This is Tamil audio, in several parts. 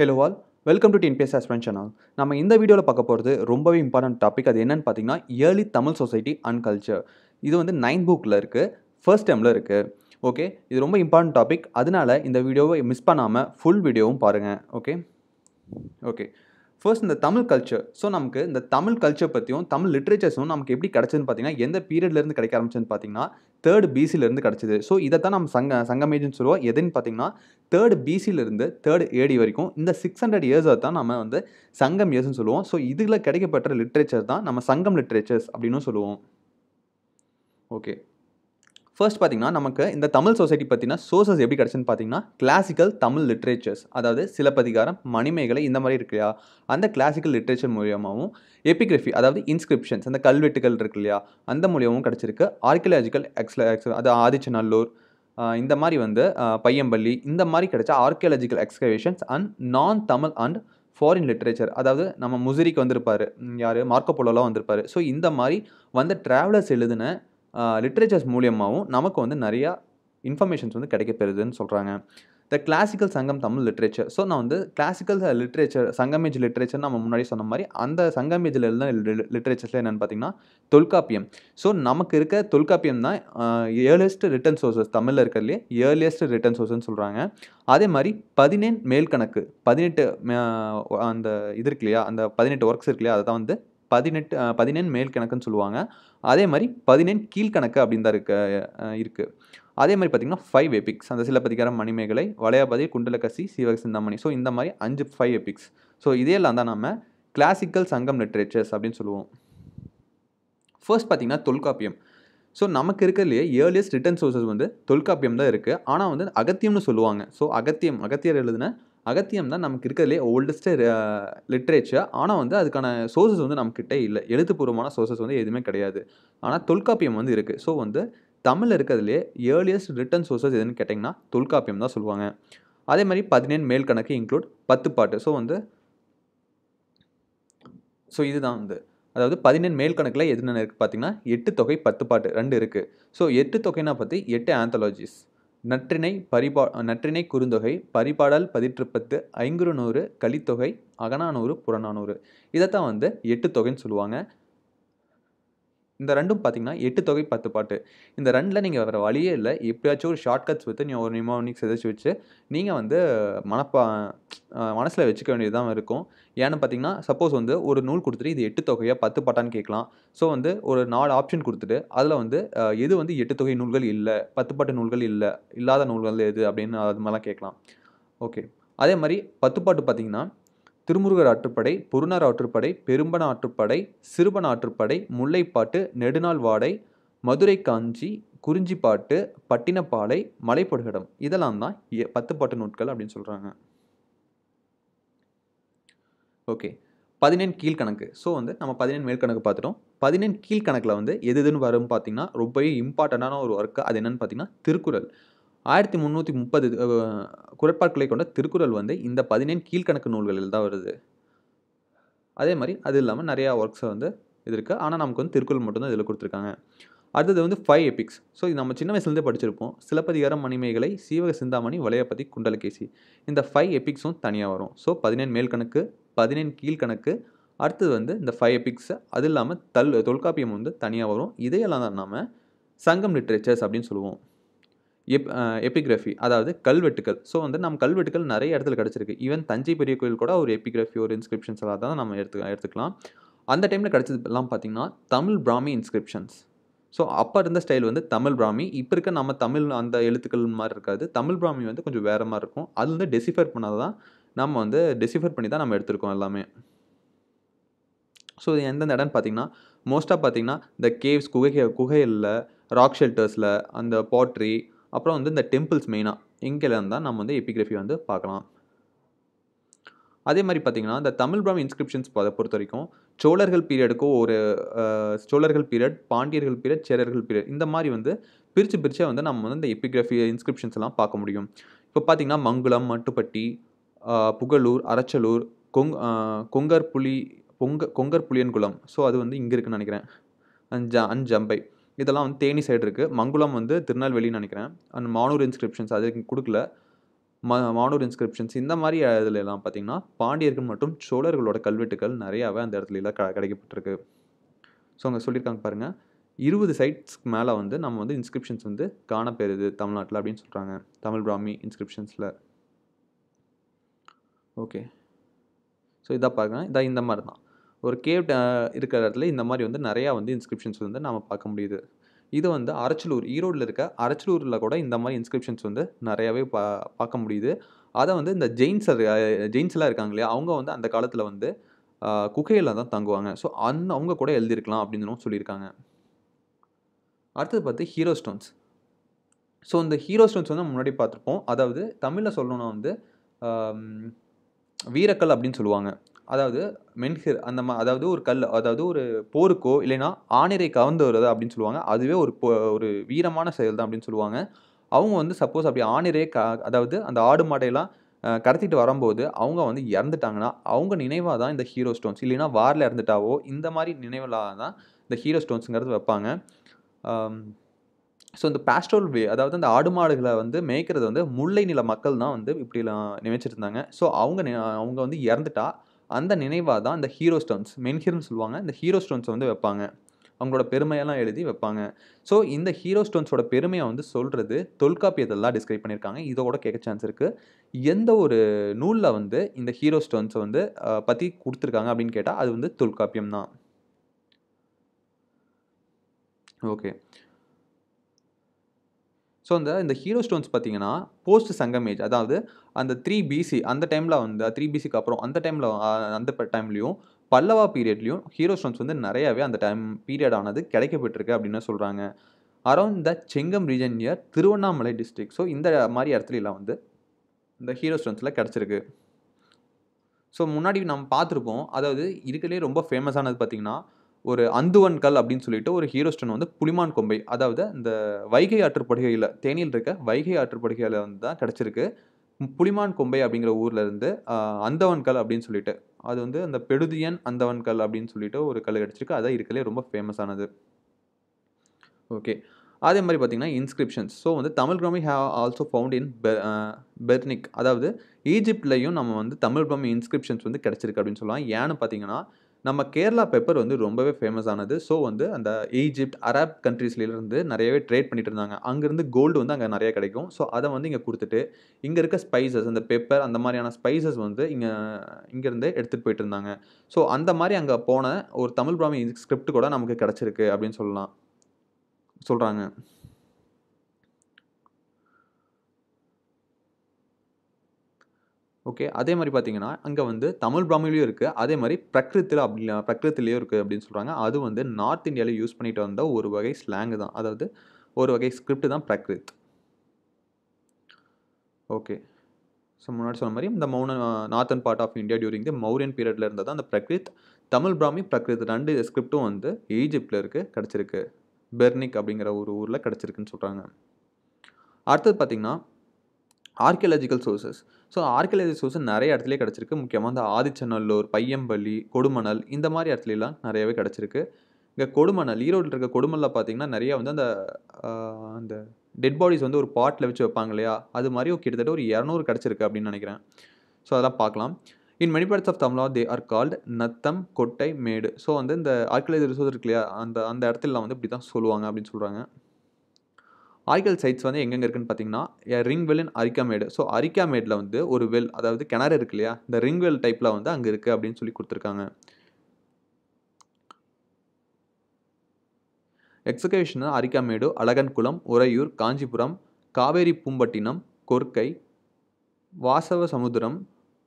ஹலோ ஆல் வெல்கம் டு பேஸ் அஸ்பென்ட் சேனல் நம்ம இந்த வீடியோவில் பார்க்க போகிறது ரொம்பவே இம்பார்ட்டன்ட் டாபிக் அது என்னென்னு பார்த்தீங்கன்னா early Tamil society and culture இது வந்து நைன்த் புக்கில் இருக்குது ஃபர்ஸ்ட் டைமில் இருக்குது ஓகே இது ரொம்ப இம்பார்ட்டன்ட் டாபிக் அதனால் இந்த வீடியோவை மிஸ் பண்ணாமல் ஃபுல் வீடியோவும் பாருங்கள் ஓகே ஓகே ஃபர்ஸ்ட் இந்த தமிழ் கல்ச்சர் ஸோ நமக்கு இந்த தமிழ் கல்ச்சர் பற்றியும் தமிழ் லிட்ரேச்சர்ஸும் நமக்கு எப்படி கிடச்சதுன்னு பார்த்தீங்கன்னா எந்த பீரியட்லேருந்து கிடைக்க ஆரம்பிச்சதுன்னு பார்த்தீங்கன்னா தேர்ட் பிசிலேருந்து கிடச்சிது ஸோ இதை தான் நம்ம சங்க சங்கமேஜுன்னு சொல்லுவோம் எதுன்னு பார்த்தீங்கன்னா தேர்ட் பிசிலேருந்து தேர்ட் ஏடி வரைக்கும் இந்த சிக்ஸ் ஹண்ட்ரட் இயர்ஸை தான் நம்ம வந்து சங்கம் இயர்ஸ்னு சொல்லுவோம் ஸோ இதில் கிடைக்கப்பட்ட லிட்ரேச்சர் தான் நம்ம சங்கம் லிட்ரேச்சர்ஸ் அப்படின்னு சொல்லுவோம் ஓகே ஃபர்ஸ்ட் பார்த்திங்கன்னா நமக்கு இந்த தமிழ் சொசைட்டி பற்றின சோர்சஸ் எப்படி கிடச்சுன்னு பார்த்தீங்கன்னா கிளாசிக்கல் தமிழ் லிட்ரேச்சர்ஸ் அதாவது சிலப்பதிகாரம் மணிமேகலை இந்த மாதிரி இருக்கு இல்லையா அந்த கிளாசிக்கல் லிட்ரேச்சர் மூலியமாகவும் எபிகிரஃபி அதாவது இன்ஸ்கிரிப்ஷன்ஸ் அந்த கல்வெட்டுகள் இருக்கு இல்லையா அந்த மூலியமும் கிடச்சிருக்கு ஆர்கியலாஜிக்கல் எக்ஸ்ல அது ஆதிச்சநல்லூர் இந்த மாதிரி வந்து பையம்பள்ளி இந்த மாதிரி கிடைச்ச ஆர்கியாலஜிக்கல் எக்ஸ்கவேஷன்ஸ் அண்ட் நான் தமிழ் அண்ட் ஃபாரின் லிட்ரேச்சர் அதாவது நம்ம முசிரிக்கு வந்திருப்பார் யார் மார்க்கோ போலோலாம் வந்திருப்பார் ஸோ இந்த மாதிரி வந்த ட்ராவலர்ஸ் எழுதின லிட்ரேச்சர்ஸ் மூலியமாகவும் நமக்கு வந்து நிறையா இன்ஃபர்மேஷன்ஸ் வந்து கிடைக்கப்பெறுதுன்னு சொல்கிறாங்க த கிளாசிக்கல் சங்கம் தமிழ் லிட்ரேச்சர் ஸோ நான் வந்து கிளாசிக்கல் லிட்ரேச்சர் சங்கமேஜ் லிட்ரேச்சர் நம்ம முன்னாடி சொன்ன மாதிரி அந்த சங்கமேஜில் இருந்த லிட்ரேச்சர்ஸில் என்னென்னு பார்த்தீங்கன்னா தொல்காப்பியம் ஸோ நமக்கு இருக்க தொல்காப்பியம் தான் ஏர்லியஸ்ட் ரிட்டர்ன் சோர்சஸ் தமிழில் இருக்கிறதுலே ஏர்லியஸ்ட் ரிட்டர்ன் சோர்ஸ்னு சொல்கிறாங்க அதே மாதிரி பதினேழு மேல் கணக்கு பதினெட்டு அந்த இது இருக்கு இல்லையா அந்த பதினெட்டு ஒர்க்ஸ் இருக்கு இல்லையா அதை தான் வந்து பதினெட்டு பதினேழு மேல் கணக்குன்னு சொல்லுவாங்க அதே மாதிரி பதினேழு கீழ்கணக்கு அப்படின்னு தான் இருக்க இருக்குது அதே மாதிரி பார்த்திங்கன்னா ஃபைவ் எபிக்ஸ் அந்த சிலப்பதிகாரம் மணிமேகலை வளையாபதி குண்டலகசி சிவக சிந்தாமணி ஸோ இந்த மாதிரி அஞ்சு ஃபைவ் எபிக்ஸ் ஸோ இதையெல்லாம் தான் நம்ம கிளாசிக்கல் சங்கம் லிட்ரேச்சர்ஸ் அப்படின்னு சொல்லுவோம் ஃபர்ஸ்ட் பார்த்திங்கன்னா தொல்காப்பியம் ஸோ நமக்கு இருக்கிறதுலையே ஏர்லியஸ்ட் ரிட்டன் சோர்சஸ் வந்து தொல்காப்பியம் தான் இருக்குது ஆனால் வந்து அகத்தியம்னு சொல்லுவாங்க ஸோ அகத்தியம் அகத்தியர் எழுதின அகத்தியம் தான் நமக்கு இருக்கிறதுலே ஓல்டஸ்ட்டு லிட்ரேச்சர் ஆனால் வந்து அதுக்கான சோர்சஸ் வந்து நம்மக்கிட்ட இல்லை எழுத்துப்பூர்வமான சோர்சஸ் வந்து எதுவுமே கிடையாது ஆனால் தொல்காப்பியம் வந்து இருக்குது ஸோ வந்து தமிழில் இருக்கிறதுலே ஏர்லியஸ்ட் ரிட்டன் சோர்சஸ் எதுன்னு கேட்டிங்கன்னா தொல்காப்பியம் தான் சொல்லுவாங்க அதே மாதிரி பதினேழு மேல் கணக்கு இன்க்ளூட் பத்து பாட்டு ஸோ வந்து ஸோ இதுதான் வந்து அதாவது பதினேழு மேல் கணக்கில் எதுன்னு இருக்குது பார்த்தீங்கன்னா எட்டு தொகை பத்து பாட்டு ரெண்டு இருக்குது ஸோ எட்டு தொகைனா பற்றி எட்டு ஆந்தாலஜிஸ் நற்றினை பரிபா நற்றினை குறுந்தொகை பரிபாடல் பதிற்றுப்பத்து ஐங்குறுநூறு கலித்தொகை அகநானூறு புறநானூறு இதைத்தான் வந்து எட்டு தொகைன்னு சொல்லுவாங்க இந்த ரெண்டும் பார்த்தீங்கன்னா எட்டு தொகை பத்து பாட்டு இந்த ரெண்டில் நீங்கள் வேறு வழியே இல்லை எப்படியாச்சும் ஒரு ஷார்ட்கட்ஸ் வித்து நீங்கள் ஒரு நீங்கள் எதாச்சும் வச்சு நீங்கள் வந்து மனப்பா மனசில் வச்சுக்க வேண்டியதுதான் இருக்கும் ஏன்னு பார்த்தீங்கன்னா சப்போஸ் வந்து ஒரு நூல் கொடுத்துட்டு இது எட்டு தொகையாக பத்து பாட்டான்னு கேட்கலாம் ஸோ வந்து ஒரு நாலு ஆப்ஷன் கொடுத்துட்டு அதில் வந்து எது வந்து எட்டு தொகை நூல்கள் இல்லை பத்து பாட்டு நூல்கள் இல்லை இல்லாத நூல்கள் எது அப்படின்னு அது மாதிரிலாம் கேட்கலாம் ஓகே அதே மாதிரி பத்து பாட்டு பார்த்தீங்கன்னா திருமுருகர் ஆற்றுப்படை பொருணர் ஆற்றுப்படை பெரும்பன் ஆற்றுப்படை சிறுபன ஆற்றுப்படை முல்லைப்பாட்டு நெடுநாள் வாடை மதுரை காஞ்சி குறிஞ்சிப்பாட்டு பட்டினப்பாலை மலைப்படுகடம் இதெல்லாம் தான் பத்து பாட்டு நூட்கள் அப்படின்னு சொல்கிறாங்க ஓகே பதினெண் கீழ்கணக்கு ஸோ வந்து நம்ம பதினேழு மேற்கணக்கு பார்த்துட்டோம் பதினேழு கீழ்கணக்கில் வந்து எது எதுன்னு வரும்னு பார்த்தீங்கன்னா ரொம்பவே இம்பார்ட்டண்டான ஒரு ஒர்க்கு அது என்னென்னு பார்த்தீங்கன்னா திருக்குறள் ஆயிரத்தி முந்நூற்றி முப்பது குரட்பாட்களை கொண்ட திருக்குறள் வந்து இந்த பதினேழு கீழ்கணக்கு நூல்களில் தான் வருது அதே மாதிரி அது இல்லாமல் நிறையா ஒர்க்ஸை வந்து இது இருக்குது ஆனால் நமக்கு வந்து திருக்குறள் மட்டும்தான் இதில் கொடுத்துருக்காங்க அடுத்தது வந்து ஃபைவ் எபிக்ஸ் ஸோ இது நம்ம சின்ன வயசுலேருந்தே படிச்சிருப்போம் சிலப்பதிகாரம் மணிமேகலை சீவக சிந்தாமணி வளையப்பதி குண்டலகேசி இந்த ஃபைவ் எபிக்ஸும் தனியாக வரும் ஸோ பதினேழு மேல் கணக்கு பதினேழு கீழ்கணக்கு அடுத்தது வந்து இந்த ஃபைவ் எபிக்ஸ் அது இல்லாமல் தல் தொல்காப்பியம் வந்து தனியாக வரும் இதையெல்லாம் தான் நாம் சங்கம் லிட்ரேச்சர்ஸ் அப்படின்னு சொல்லுவோம் எப் எபிகிராஃபி அதாவது கல்வெட்டுக்கள் ஸோ வந்து நம்ம கல்வெட்டுக்கள் நிறைய இடத்துல கிடச்சிருக்கு ஈவன் தஞ்சை பெரிய கோயில் கூட ஒரு எபிகிராஃபி ஒரு இன்ஸ்கிரிப்ஷன்ஸ் எல்லாம் தான் நம்ம எடுத்து எடுத்துக்கலாம் அந்த டைமில் கிடச்சதுலாம் பார்த்திங்கன்னா தமிழ் பிராமி இன்ஸ்கிரிப்ஷன்ஸ் ஸோ அப்போ இருந்த ஸ்டைல் வந்து தமிழ் பிராமி இப்போ இருக்க நம்ம தமிழ் அந்த எழுத்துக்கள் மாதிரி இருக்காது தமிழ் பிராமி வந்து கொஞ்சம் வேறு மாதிரி இருக்கும் அது வந்து டெசிஃபர் பண்ணால் தான் நம்ம வந்து டெசிஃபர் பண்ணி தான் நம்ம எடுத்திருக்கோம் எல்லாமே ஸோ இது எந்தெந்த இடம்னு பார்த்தீங்கன்னா மோஸ்ட்டாக பார்த்தீங்கன்னா இந்த கேவ்ஸ் குகை குகையில் ராக் ஷெல்டர்ஸில் அந்த பாட்ரி அப்புறம் வந்து இந்த டெம்பிள்ஸ் மெயினாக எங்கேருந்து தான் நம்ம வந்து எபிகிரஃபி வந்து பார்க்கலாம் அதே மாதிரி பார்த்திங்கன்னா இந்த தமிழ் பிராமி இன்ஸ்கிரிப்ஷன்ஸ் அதை பொறுத்த வரைக்கும் சோழர்கள் பீரியடுக்கும் ஒரு சோழர்கள் பீரியட் பாண்டியர்கள் பீரியட் சேரர்கள் பீரியட் இந்த மாதிரி வந்து பிரித்து பிரித்தே வந்து நம்ம வந்து இந்த எபிகிராஃபி இன்ஸ்கிரிப்ஷன்ஸ் எல்லாம் பார்க்க முடியும் இப்போ பார்த்திங்கன்னா மங்குளம் மட்டுப்பட்டி புகழூர் அரச்சலூர் கொங் புலி பொங்க கொங்கர் கொங்கற்புலியன்குளம் ஸோ அது வந்து இங்கே இருக்குன்னு நினைக்கிறேன் அஞ்சா அஞ்சம்பை இதெல்லாம் வந்து தேனி சைடு இருக்குது மங்குளம் வந்து திருநெல்வேலின்னு நினைக்கிறேன் அண்ட் மானூர் இன்ஸ்கிரிப்ஷன்ஸ் அதுக்கு கொடுக்கல ம மானூர் இன்ஸ்கிரிப்ஷன்ஸ் இந்த மாதிரி இதில் எல்லாம் பார்த்திங்கன்னா பாண்டியர்கள் மற்றும் சோழர்களோட கல்வெட்டுகள் நிறையாவே அந்த இடத்துல எல்லாம் க கிடைக்கப்பட்டிருக்கு ஸோ அங்கே சொல்லியிருக்காங்க பாருங்கள் இருபது சைட்ஸ்க்கு மேலே வந்து நம்ம வந்து இன்ஸ்கிரிப்ஷன்ஸ் வந்து காணப்பெறுது தமிழ்நாட்டில் அப்படின்னு சொல்கிறாங்க தமிழ் பிராமி இன்ஸ்கிரிப்ஷன்ஸில் ஓகே ஸோ இதாக பாருங்கள் இதாக இந்த மாதிரி தான் ஒரு கேவ் இருக்கிற இடத்துல இந்த மாதிரி வந்து நிறையா வந்து இன்ஸ்கிரிப்ஷன்ஸ் வந்து நம்ம பார்க்க முடியுது இது வந்து அரச்சலூர் ஈரோடில் இருக்க அரச்சலூரில் கூட இந்த மாதிரி இன்ஸ்கிரிப்ஷன்ஸ் வந்து நிறையாவே பா பார்க்க முடியுது அதை வந்து இந்த ஜெயின்ஸர் ஜெயின்ஸ்லாம் இருக்காங்க இல்லையா அவங்க வந்து அந்த காலத்தில் வந்து குகையில் தான் தங்குவாங்க ஸோ அந் அவங்க கூட எழுதியிருக்கலாம் அப்படின்னு சொல்லியிருக்காங்க அடுத்தது பார்த்து ஹீரோ ஸ்டோன்ஸ் ஸோ இந்த ஹீரோ ஸ்டோன்ஸ் வந்து முன்னாடி பார்த்துருப்போம் அதாவது தமிழில் சொல்லணும்னா வந்து வீரக்கல் அப்படின்னு சொல்லுவாங்க அதாவது மென்ஹிர் அந்த மா அதாவது ஒரு கல் அதாவது ஒரு போருக்கோ இல்லைன்னா ஆணிரை கவர்ந்து வருது அப்படின்னு சொல்லுவாங்க அதுவே ஒரு ஒரு வீரமான செயல் தான் அப்படின்னு சொல்லுவாங்க அவங்க வந்து சப்போஸ் அப்படி ஆணிரை க அதாவது அந்த ஆடு மாட்டையெல்லாம் கடத்திட்டு வரும்போது அவங்க வந்து இறந்துட்டாங்கன்னா அவங்க நினைவாக தான் இந்த ஹீரோ ஸ்டோன்ஸ் இல்லைன்னா வாரில் இறந்துட்டாவோ இந்த மாதிரி நினைவுலாக தான் இந்த ஹீரோ ஸ்டோன்ஸுங்கிறது வைப்பாங்க ஸோ இந்த பேஸ்ட்ரோல் வே அதாவது அந்த ஆடு மாடுகளை வந்து மேய்க்கிறது வந்து முல்லை நில மக்கள் தான் வந்து இப்படிலாம் நினைச்சிருந்தாங்க ஸோ அவங்க அவங்க வந்து இறந்துட்டா அந்த நினைவாக தான் அந்த ஹீரோ ஸ்டோன்ஸ் மென் ஹீரோன்னு சொல்லுவாங்க இந்த ஹீரோ ஸ்டோன்ஸை வந்து வைப்பாங்க அவங்களோட பெருமையெல்லாம் எழுதி வைப்பாங்க ஸோ இந்த ஹீரோ ஸ்டோன்ஸோட பெருமையை வந்து சொல்கிறது தொல்காப்பியத்தெல்லாம் டிஸ்கிரைப் பண்ணியிருக்காங்க இதோட கேட்க சான்ஸ் இருக்குது எந்த ஒரு நூலில் வந்து இந்த ஹீரோ ஸ்டோன்ஸை வந்து பற்றி கொடுத்துருக்காங்க அப்படின்னு கேட்டால் அது வந்து தொல்காப்பியம் தான் ஓகே ஸோ அந்த இந்த ஹீரோ ஸ்டோன்ஸ் பார்த்தீங்கன்னா போஸ்ட் சங்கம் ஏஜ் அதாவது அந்த த்ரீ பிசி அந்த டைமில் வந்து த்ரீ பிசிக்கு அப்புறம் அந்த டைமில் அந்த டைம்லேயும் பல்லவா பீரியட்லேயும் ஹீரோ ஸ்டோன்ஸ் வந்து நிறையாவே அந்த டைம் பீரியட் ஆனது கிடைக்கப்பட்டிருக்கு அப்படின்னு சொல்கிறாங்க around the Chengam region near Tiruvannamalai district so இந்த மாதிரி இடத்துலலாம் வந்து இந்த ஹீரோ ஸ்டோன்ஸில் கிடச்சிருக்கு ஸோ முன்னாடி நம்ம பார்த்துருப்போம் அதாவது இருக்கிறதுலே ரொம்ப ஃபேமஸானது பார்த்திங்கன்னா ஒரு அந்துவன் கல் அப்படின்னு சொல்லிட்டு ஒரு ஹீரோஸ்டன் வந்து புலிமான் கொம்பை அதாவது இந்த வைகை ஆற்றுப்படுகையில் தேனியில் இருக்க வைகை ஆற்றுப்படுகையில் வந்து தான் கிடச்சிருக்கு புலிமான் கொம்பை அப்படிங்கிற ஊர்லேருந்து அந்தவன் கல் அப்படின்னு சொல்லிட்டு அது வந்து அந்த பெடுதியன் அந்தவன் கல் அப்படின்னு சொல்லிட்டு ஒரு கல் கிடச்சிருக்கு அதான் இருக்கலே ரொம்ப ஃபேமஸானது ஓகே அதே மாதிரி பார்த்தீங்கன்னா இன்ஸ்கிரிப்ஷன்ஸ் ஸோ வந்து Tamil Brahmi have also found in Berenike அதாவது ஈஜிப்ட்லேயும் நம்ம வந்து தமிழ் பிரமி இன்ஸ்கிரிப்ஷன்ஸ் வந்து கிடச்சிருக்கு அப்படின்னு சொல்லலாம் ஏன்னு பார்த்தீங்கன்னா நம்ம கேரளா பெப்பர் வந்து ரொம்பவே ஃபேமஸ் ஆனது ஸோ வந்து அந்த ஈஜிப்ட் அரப் கண்ட்ரீஸ்லேருந்து நிறையவே ட்ரேட் பண்ணிட்டு இருந்தாங்க அங்கேருந்து கோல்டு வந்து அங்கே நிறையா கிடைக்கும் ஸோ அதை வந்து இங்கே கொடுத்துட்டு இங்கே இருக்க ஸ்பைசஸ் அந்த பெப்பர் அந்த மாதிரியான ஸ்பைசஸ் வந்து இங்கே இங்கேருந்து எடுத்துகிட்டு போயிட்டு இருந்தாங்க ஸோ அந்த மாதிரி அங்கே போன ஒரு தமிழ் பிராமி ஸ்கிரிப்ட் கூட நமக்கு கிடச்சிருக்கு அப்படின்னு சொல்லலாம் சொல்கிறாங்க ஓகே அதே மாதிரி பார்த்தீங்கன்னா அங்கே வந்து தமிழ் பிராமிலையும் இருக்குது அதே மாதிரி பிரகிருத்தில் அப்படி பிரகிருத்திலையும் இருக்குது அப்படின்னு சொல்கிறாங்க அது வந்து நார்த் இந்தியாவில் யூஸ் பண்ணிட்டு வந்த ஒரு வகை ஸ்லாங்கு தான் அதாவது ஒரு வகை ஸ்கிரிப்ட் தான் பிரகிருத் ஓகே ஸோ முன்னாடி சொன்ன மாதிரி இந்த மௌன northern part of India during the Mauryan பீரியடில் இருந்தால் தான் அந்த பிரகிருத் தமிழ் பிராமி பிரகிருத் ரெண்டு ஸ்கிரிப்டும் வந்து ஈஜிப்டில் இருக்குது கிடச்சிருக்கு பெர்னிக் அப்படிங்கிற ஒரு ஊரில் கிடச்சிருக்குன்னு சொல்கிறாங்க அடுத்தது பார்த்திங்கன்னா archaeological sources so archaeological source நிறைய இடத்துல கிடச்சிருக்கு முக்கியமாக இந்த ஆதிச்சநல்லூர் பையம்பள்ளி கொடுமணல் இந்த மாதிரி இடத்துலலாம் நிறையவே கிடச்சிருக்கு இங்கே கொடுமணல் ஈரோட்டில் இருக்க கொடுமலில் பார்த்தீங்கன்னா நிறையா வந்து அந்த அந்த டெட் பாடிஸ் வந்து ஒரு பாட்டில் வச்சு வைப்பாங்க இல்லையா அது மாதிரி கிட்டத்தட்ட ஒரு இரநூறு கிடச்சிருக்கு அப்படின்னு நினைக்கிறேன் ஸோ அதெல்லாம் பார்க்கலாம் இன் மெனி பார்ட்ஸ் ஆஃப் தமிழா தே ஆர் கால்டு நத்தம் கொட்டை மேடு ஸோ வந்து இந்த ஆர்கியலாஜி ரிசோர்ஸ் இருக்கு இல்லையா அந்த அந்த இடத்துலலாம் வந்து இப்படி தான் சொல்லுவாங்க அப்படின்னு சொல்கிறாங்க ஆய்கள் சைட்ஸ் வந்து எங்கெங்கே இருக்குன்னு பார்த்தீங்கன்னா ரிங் வெல் அரிக்காமேடு ஸோ அரிக்காமேடில் வந்து ஒரு வெல் அதாவது கிணறு இருக்கு இல்லையா இந்த ரிங் வெல் டைப்பில் வந்து அங்கே இருக்குது அப்படின்னு சொல்லி கொடுத்துருக்காங்க எக்ஸகேஷன் அரிக்காமேடு Alagankulam Uraiyur Kanchipuram Kaveri Poompattinam Korkai Vasavasamudram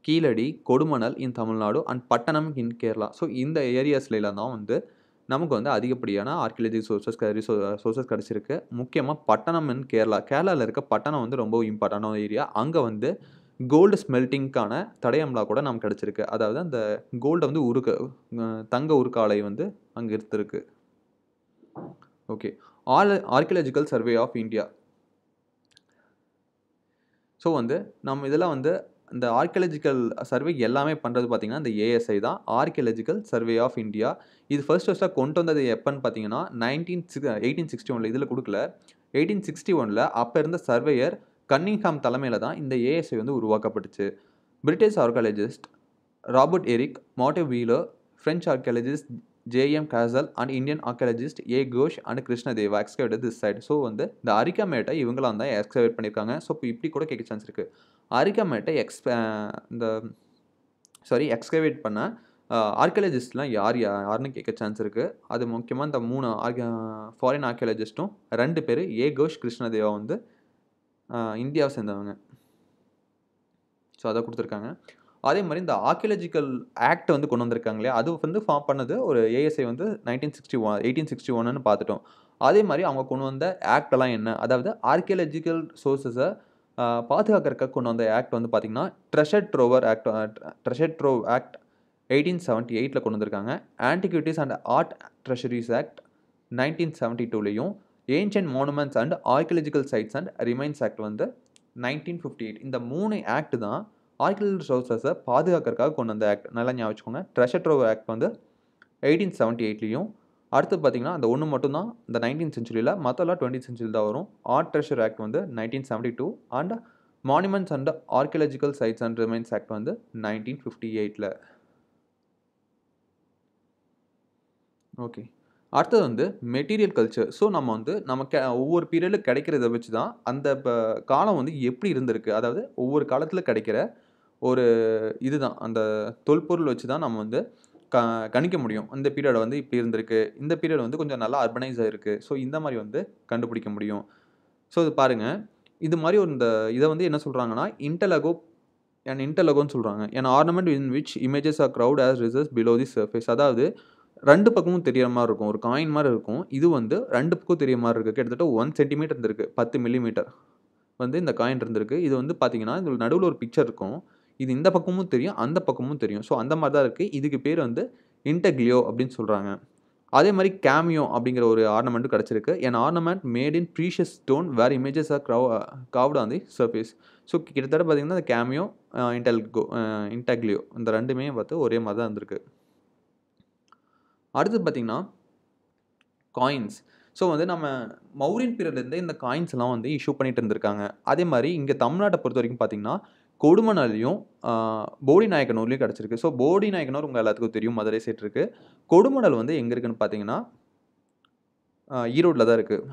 Keeladi Kodumanal in Tamil Nadu and Pattanam in Kerala so இந்த ஏரியாஸ்லாம் வந்து நமக்கு வந்து அதிகப்படியான ஆர்கியலஜி சோர்சஸ் ரிசோ சோர்சஸ் கிடச்சிருக்கு முக்கியமாக பட்டணம் இன் கேரளா கேரளாவில் இருக்க பட்டணம் வந்து ரொம்ப இம்பார்ட்டண்டான ஏரியா அங்கே வந்து கோல்டு ஸ்மெல்ட்டிங்க்கான தடயம்லா கூட நமக்கு கிடச்சிருக்கு அதாவது அந்த கோல்டை வந்து உருக்க தங்க உருக்காலை வந்து அங்கே இருந்துருக்கு okay all archaeological survey of India so வந்து நம்ம இதெல்லாம் வந்து இந்த ஆர்கியலஜிக்கல் சர்வே எல்லாமே பண்ணுறது பார்த்திங்கன்னா இந்த ஏஎஸ்ஐ தான் ஆர்கியலஜிக்கல் சர்வே ஆஃப் இந்தியா இது ஃபர்ஸ்ட் ஃபர்ஸ்ட்டாக கொண்டு வந்தது எப்போன்னு பார்த்தீங்கன்னா nineteen six eighteen uh, sixty ஒனில் இதில் கொடுக்கல எயிட்டீன் சிக்ஸ்டி ஒனில் அப்போ இருந்த சர்வேயர் கன்னிங்ஹாம் தலைமையில் தான் இந்த ஏஎஸ்ஐ வந்து உருவாக்கப்பட்டுச்சு பிரிட்டிஷ் ஆர்காலஜிஸ்ட் ராபர்ட் எரிக் மாட்டே Wheeler French archaeologist J M Casal and Indian archaeologist A Ghosh and Krishnadev excavate this site so வந்து இந்த மேட்டை இவங்களாம் தான் எக்ஸ்கவேட் பண்ணியிருக்காங்க ஸோ இப்போ இப்படி கூட கேட்க சான்ஸ் இருக்குது அரிக்கமேட்டை எக்ஸ் இந்த சாரி எக்ஸ்கவேட் பண்ண ஆர்கியாலஜிஸ்ட்லாம் யார் யாருன்னு கேட்க சான்ஸ் இருக்குது அது முக்கியமாக இந்த மூணு ஆர்க ஃபாரின் ஆர்கியாலஜிஸ்ட்டும் ரெண்டு பேர் ஏ கோஷ் கிருஷ்ணதேவா வந்து இந்தியாவை சேர்ந்தவங்க ஸோ அதை கொடுத்துருக்காங்க அதே மாதிரி இந்த ஆர்கியாலஜிக்கல் ஆக்ட் வந்து கொண்டு வந்திருக்காங்களே அது வந்து ஃபார்ம் பண்ணது ஒரு ஏஎஸ்ஐ வந்து nineteen sixty one eighteen sixty ஒன்னு பார்த்துட்டோம் அதே மாதிரி அவங்க கொண்டு வந்த ஆக்டெல்லாம் என்ன அதாவது ஆர்கியாலஜிக்கல் சோர்ஸஸை பாதுகாக்கிறக்க கொண்டு வந்த ஆக்ட் வந்து பார்த்திங்கன்னா treasure trover act treasure trove act eighteen seventy எயிட்டில் கொண்டு வந்திருக்காங்க antiquities and art treasures act nineteen seventy டூலேயும் ancient monuments and archaeological sites and remains act வந்து நைன்டீன் ஃபிஃப்டி எயிட் இந்த மூணு ஆக்ட் தான் ஆர்கியலஜி ரிசோர்ஸஸை பாதுகாக்கிறதுக்காக கொண்டு வந்த ஆக்ட் நல்லா ஞாபகம் வச்சுக்கோங்க ட்ரெஷர் ட்ரோவ் ஆக்ட் வந்து எயிட்டீன் செவன்ட்டி எயிட்லேயும் அடுத்து பார்த்திங்கன்னா அந்த ஒன்று மட்டும்தான் இந்த நைன்டீன் சென்ச்சுரியில் மற்றெல்லாம் டுவெண்ட்டி சென்ச்சுரி தான் வரும் ஆர்ட் ட்ரெஷர் ஆக்ட் வந்து nineteen seventy two and monuments and archaeological sites and remains act வந்து நைன்டீன் ஃபிஃப்டி எயிட்டில் ஓகே அடுத்தது வந்து மெட்டீரியல் கல்ச்சர் ஸோ நம்ம வந்து நமக்கு ஒவ்வொரு பீரியடில் கிடைக்கிறத வச்சு தான் அந்த காலம் வந்து எப்படி இருந்திருக்கு அதாவது ஒவ்வொரு காலத்தில் கிடைக்கிற ஒரு இதுதான் அந்த தொல்பொருள் வச்சு தான் நம்ம வந்து க கணிக்க முடியும் இந்த பீரியட் வந்து இப்படி இருந்திருக்கு இந்த பீரியட் வந்து கொஞ்சம் நல்லா அர்பனைஸ் ஆகிருக்கு ஸோ இந்த மாதிரி வந்து கண்டுபிடிக்க முடியும் ஸோ இது பாருங்கள் இது மாதிரி ஒரு இந்த இதை வந்து என்ன சொல்கிறாங்கன்னா இன்டலகோ என் இன்டலகோன்னு சொல்கிறாங்க an ornament in which images are carved as recesses below the surface அதாவது ரெண்டு பக்கமும் தெரியற மாதிரி இருக்கும் ஒரு காயின் மாதிரி இருக்கும் இது வந்து ரெண்டு பக்கம் தெரிய மாதிரி இருக்குது கிட்டத்தட்ட ஒன் சென்டிமீட்டர் இருந்திருக்கு பத்து மில்லிமீட்டர் வந்து இந்த காயின் இருந்திருக்கு இது வந்து பார்த்தீங்கன்னா இதில் நடுவில் ஒரு பிக்சர் இருக்கும் இது இந்த பக்கமும் தெரியும் அந்த பக்கமும் தெரியும் ஸோ அந்த மாதிரி தான் இருக்குது இதுக்கு பேர் வந்து இன்டக்லியோ அப்படின்னு சொல்கிறாங்க அதே மாதிரி கேமியோ அப்படிங்கிற ஒரு ஆர்னமெண்ட்டும் கிடச்சிருக்கு an ornament made in precious stone where images are க்ரவ் carved on the surface so கிட்டத்தட்ட பார்த்திங்கன்னா அந்த கேமியோ இன்டெல்கோ இன்டக்லியோ இந்த ரெண்டுமே பார்த்து ஒரே மாதிரி தான் இருந்திருக்கு அடுத்து பார்த்திங்கன்னா காயின்ஸ் ஸோ வந்து நம்ம மௌரியன் பீரியட்லேருந்து இந்த காயின்ஸ்லாம் வந்து இஷ்யூ பண்ணிகிட்டு இருந்திருக்காங்க அதே மாதிரி இங்கே தமிழ்நாட்டை பொறுத்த வரைக்கும் பார்த்திங்கன்னா கொடுமனாலையும் போடி நாயக்கனூர்லேயும் கிடச்சிருக்கு ஸோ போடி நாயக்கனூர் உங்கள் எல்லாத்துக்கும் தெரியும் மதுரை சைட் இருக்குது கொடுமணல் வந்து எங்கே இருக்குதுன்னு பார்த்தீங்கன்னா ஈரோட்டில் தான் இருக்குது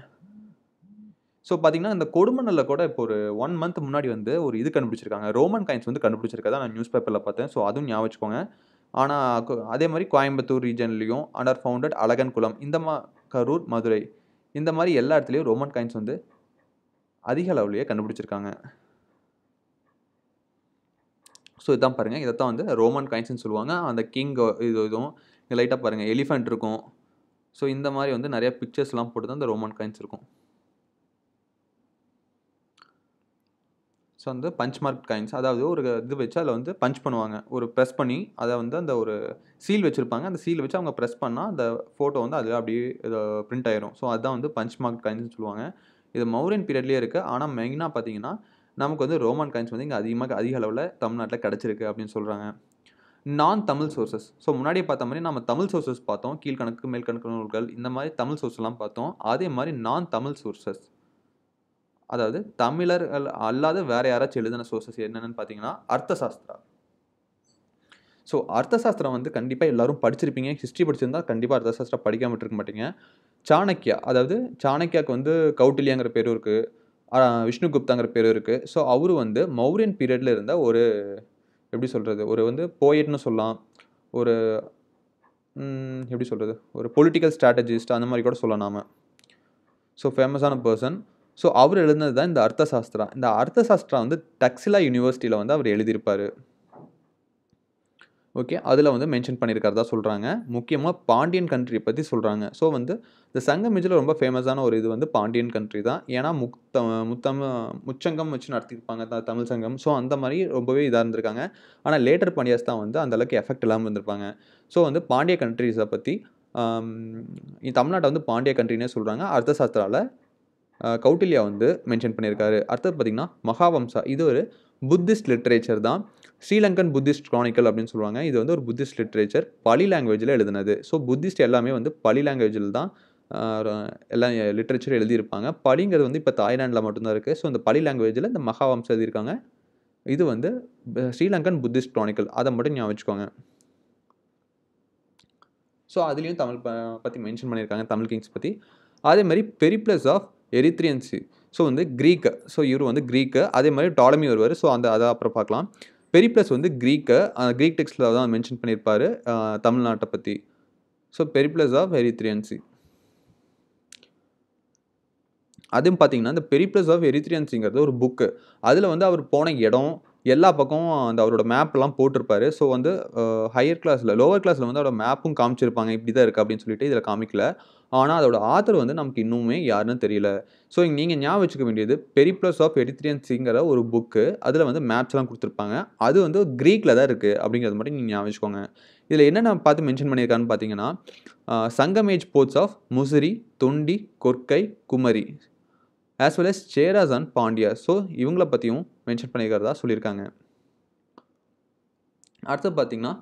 ஸோ பார்த்தீங்கன்னா இந்த கொடுமணலில் கூட இப்போ ஒரு ஒன் மந்த் முன்னாடி வந்து ஒரு இது கண்டுபிடிச்சிருக்காங்க ரோமன் காயின்ஸ் வந்து கண்டுபிடிச்சிருக்கா நான் நியூஸ் பேப்பரில் பார்த்தேன் ஸோ அதுவும் ஞாபகம் வச்சுக்கோங்க ஆனால் அதே மாதிரி கோயம்புத்தூர் ரீஜன்லேயும் அண்டர் ஃபவுண்டட் குளம் இந்த மா கரூர் மதுரை இந்த மாதிரி எல்லா இடத்துலையும் ரோமன் காயின்ஸ் வந்து அதிக அளவுலேயே கண்டுபிடிச்சிருக்காங்க ஸோ இதான் பாருங்கள் இதை தான் வந்து ரோமன் காயின்ஸ்னு சொல்லுவாங்க அந்த கிங் இது இதுவும் இங்கே லைட்டாக பாருங்கள் எலிஃபெண்ட் இருக்கும் ஸோ இந்த மாதிரி வந்து நிறையா பிக்சர்ஸ்லாம் போட்டு தான் அந்த ரோமன் காயின்ஸ் இருக்கும் ஸோ வந்து பஞ்ச் மார்க் காயின்ஸ் அதாவது ஒரு இது வச்சு அதில் வந்து பஞ்ச் பண்ணுவாங்க ஒரு ப்ரெஸ் பண்ணி அதை வந்து அந்த ஒரு சீல் வச்சுருப்பாங்க அந்த சீல் வச்சு அவங்க ப்ரெஸ் பண்ணால் அந்த ஃபோட்டோ வந்து அதில் அப்படியே பிரிண்ட் ஆயிரும் ஸோ அதுதான் வந்து பஞ்ச் மார்க் காயின்ஸ்னு சொல்லுவாங்க இது மௌரியன் பீரியட்லேயே இருக்குது ஆனால் மெயினாக பார்த்தீங்கன்னா நமக்கு வந்து ரோமான் காயின்ஸ் வந்து இங்கே அதிகமாக அதிக அளவில் தமிழ்நாட்டில் கிடச்சிருக்கு அப்படின்னு சொல்கிறாங்க நான் தமிழ் சோர்சஸ் ஸோ முன்னாடியே பார்த்த மாதிரி நம்ம தமிழ் சோர்சஸ் பார்த்தோம் கீழ்கணக்கு மேல்கணக்கு நூல்கள் இந்த மாதிரி தமிழ் சோர்ஸ்லாம் பார்த்தோம் அதே மாதிரி நான் தமிழ் சோர்சஸ் அதாவது தமிழர்கள் அல்லாத வேறு யாராச்சும் எழுதின சோர்சஸ் என்னென்னு பார்த்தீங்கன்னா அர்த்தசாஸ்திரா ஸோ அர்த்தசாஸ்திரம் வந்து கண்டிப்பாக எல்லோரும் படிச்சிருப்பீங்க ஹிஸ்ட்ரி படிச்சிருந்தால் கண்டிப்பாக அர்த்தசாஸ்திரம் படிக்காமல் இருக்க மாட்டீங்க சாணக்கியா அதாவது சாணக்கியாவுக்கு வந்து கௌட்டிலியாங்கிற பேரும் இருக்குது விஷ்ணு குப்தாங்கிற பேர் இருக்குது ஸோ அவர் வந்து மௌரியன் பீரியடில் இருந்த ஒரு எப்படி சொல்கிறது ஒரு வந்து போயட்னு சொல்லலாம் ஒரு எப்படி சொல்கிறது ஒரு பொலிட்டிக்கல் ஸ்ட்ராட்டஜிஸ்ட் அந்த மாதிரி கூட சொல்லலாம் நாம் ஸோ ஃபேமஸான பர்சன் ஸோ அவர் எழுதினது தான் இந்த அர்த்தசாஸ்திரா இந்த அர்த்தசாஸ்திரா வந்து டக்ஸிலா யூனிவர்சிட்டியில் வந்து அவர் எழுதியிருப்பார் ஓகே அதில் வந்து மென்ஷன் பண்ணியிருக்கிறதா சொல்கிறாங்க முக்கியமாக பாண்டியன் கண்ட்ரி பற்றி சொல்கிறாங்க ஸோ வந்து இந்த சங்கமிஜில் ரொம்ப ஃபேமஸான ஒரு இது வந்து பாண்டியன் கண்ட்ரி தான் ஏன்னா முத்த முத்தம முச்சங்கம் வச்சு நடத்தியிருப்பாங்க த தமிழ் சங்கம் ஸோ அந்த மாதிரி ரொம்பவே இதாக இருந்திருக்காங்க ஆனால் லேட்டர் பாண்டியாஸ் தான் வந்து அந்தளவுக்கு எஃபெக்ட் இல்லாமல் இருந்திருப்பாங்க ஸோ வந்து பாண்டிய கண்ட்ரிஸை பற்றி தமிழ்நாட்டை வந்து பாண்டிய கண்ட்ரினே சொல்கிறாங்க அர்த்த சாஸ்திராவில் கௌட்டில்யா வந்து மென்ஷன் பண்ணியிருக்காரு அடுத்தது பார்த்திங்கன்னா மகாவம்சா இது ஒரு புத்திஸ்ட் லிட்ரேச்சர் தான் ஸ்ரீலங்கன் புத்திஸ்ட் க்ரானிக்கல் அப்படின்னு சொல்லுவாங்க இது வந்து ஒரு புத்திஸ்ட் லிட்ரேச்சர் பலி லாங்குவேஜில் எழுதுனது ஸோ புத்திஸ்ட் எல்லாமே வந்து பலி லாங்குவேஜில் தான் எல்லாம் லிட்ரேச்சர் எழுதியிருப்பாங்க பலிங்கிறது வந்து இப்போ தாய்லாண்டில் மட்டும்தான் இருக்குது ஸோ இந்த பலி லாங்குவேஜில் இந்த மகாவம்சம் எழுதியிருக்காங்க இது வந்து ஸ்ரீலங்கன் புத்திஸ்ட் க்ரானிக்கல் அதை மட்டும் ஞாபகம் வச்சுக்கோங்க ஸோ அதுலேயும் தமிழ் ப பற்றி மென்ஷன் பண்ணியிருக்காங்க தமிழ் கிங்ஸ் பற்றி அதே மாதிரி பெரிப்ளஸ் ஆஃப் எரித்ரியன்சி ஸோ வந்து க்ரீக்கு ஸோ இவர் வந்து க்ரீக்கு அதே மாதிரி டாலமி வருவார் ஸோ அந்த அதை அப்புறம் பார்க்கலாம் பெரிப்ளஸ் வந்து க்ரீக்கை க்ரீக் டெக்ஸ்டில் தான் மென்ஷன் பண்ணியிருப்பார் தமிழ்நாட்டை பற்றி ஸோ பெரிப்ளஸ் ஆஃப் எரித்ரியன்சி அதுவும் பார்த்தீங்கன்னா இந்த பெரிப்ளஸ் ஆஃப் எரித்ரியன்சிங்கிறது ஒரு புக்கு அதில் வந்து அவர் போன இடம் எல்லா பக்கமும் அந்த அவரோட மேப்லாம் போட்டிருப்பாரு ஸோ வந்து ஹையர் கிளாஸில் லோவர் கிளாஸில் வந்து அவரோட மேப்பும் காமிச்சிருப்பாங்க இப்படி தான் இருக்குது அப்படின்னு சொல்லிட்டு இதில் காமிக்கல ஆனால் அதோட ஆத்தர் வந்து நமக்கு இன்னுமே யாருன்னு தெரியல ஸோ இங்கே நீங்கள் ஞாபகம் வச்சுக்க வேண்டியது பெரிப்ளஸ் ஆஃப் சிங்கிற ஒரு புக்கு அதில் வந்து மேப்ஸ்லாம் கொடுத்துருப்பாங்க அது வந்து க்ரீக்கில் தான் இருக்குது அப்படிங்கிறது மட்டும் நீங்கள் ஞாபகம் வச்சுக்கோங்க இதில் என்னென்ன பார்த்து மென்ஷன் பண்ணியிருக்கான்னு பார்த்தீங்கன்னா Sangam age ports of Muziris Tondi Korkai Kumari as well as Cheras and Pandya so இவங்களை பற்றியும் மென்ஷன் பண்ணிக்கிறதா சொல்லியிருக்காங்க அடுத்து பார்த்தீங்கன்னா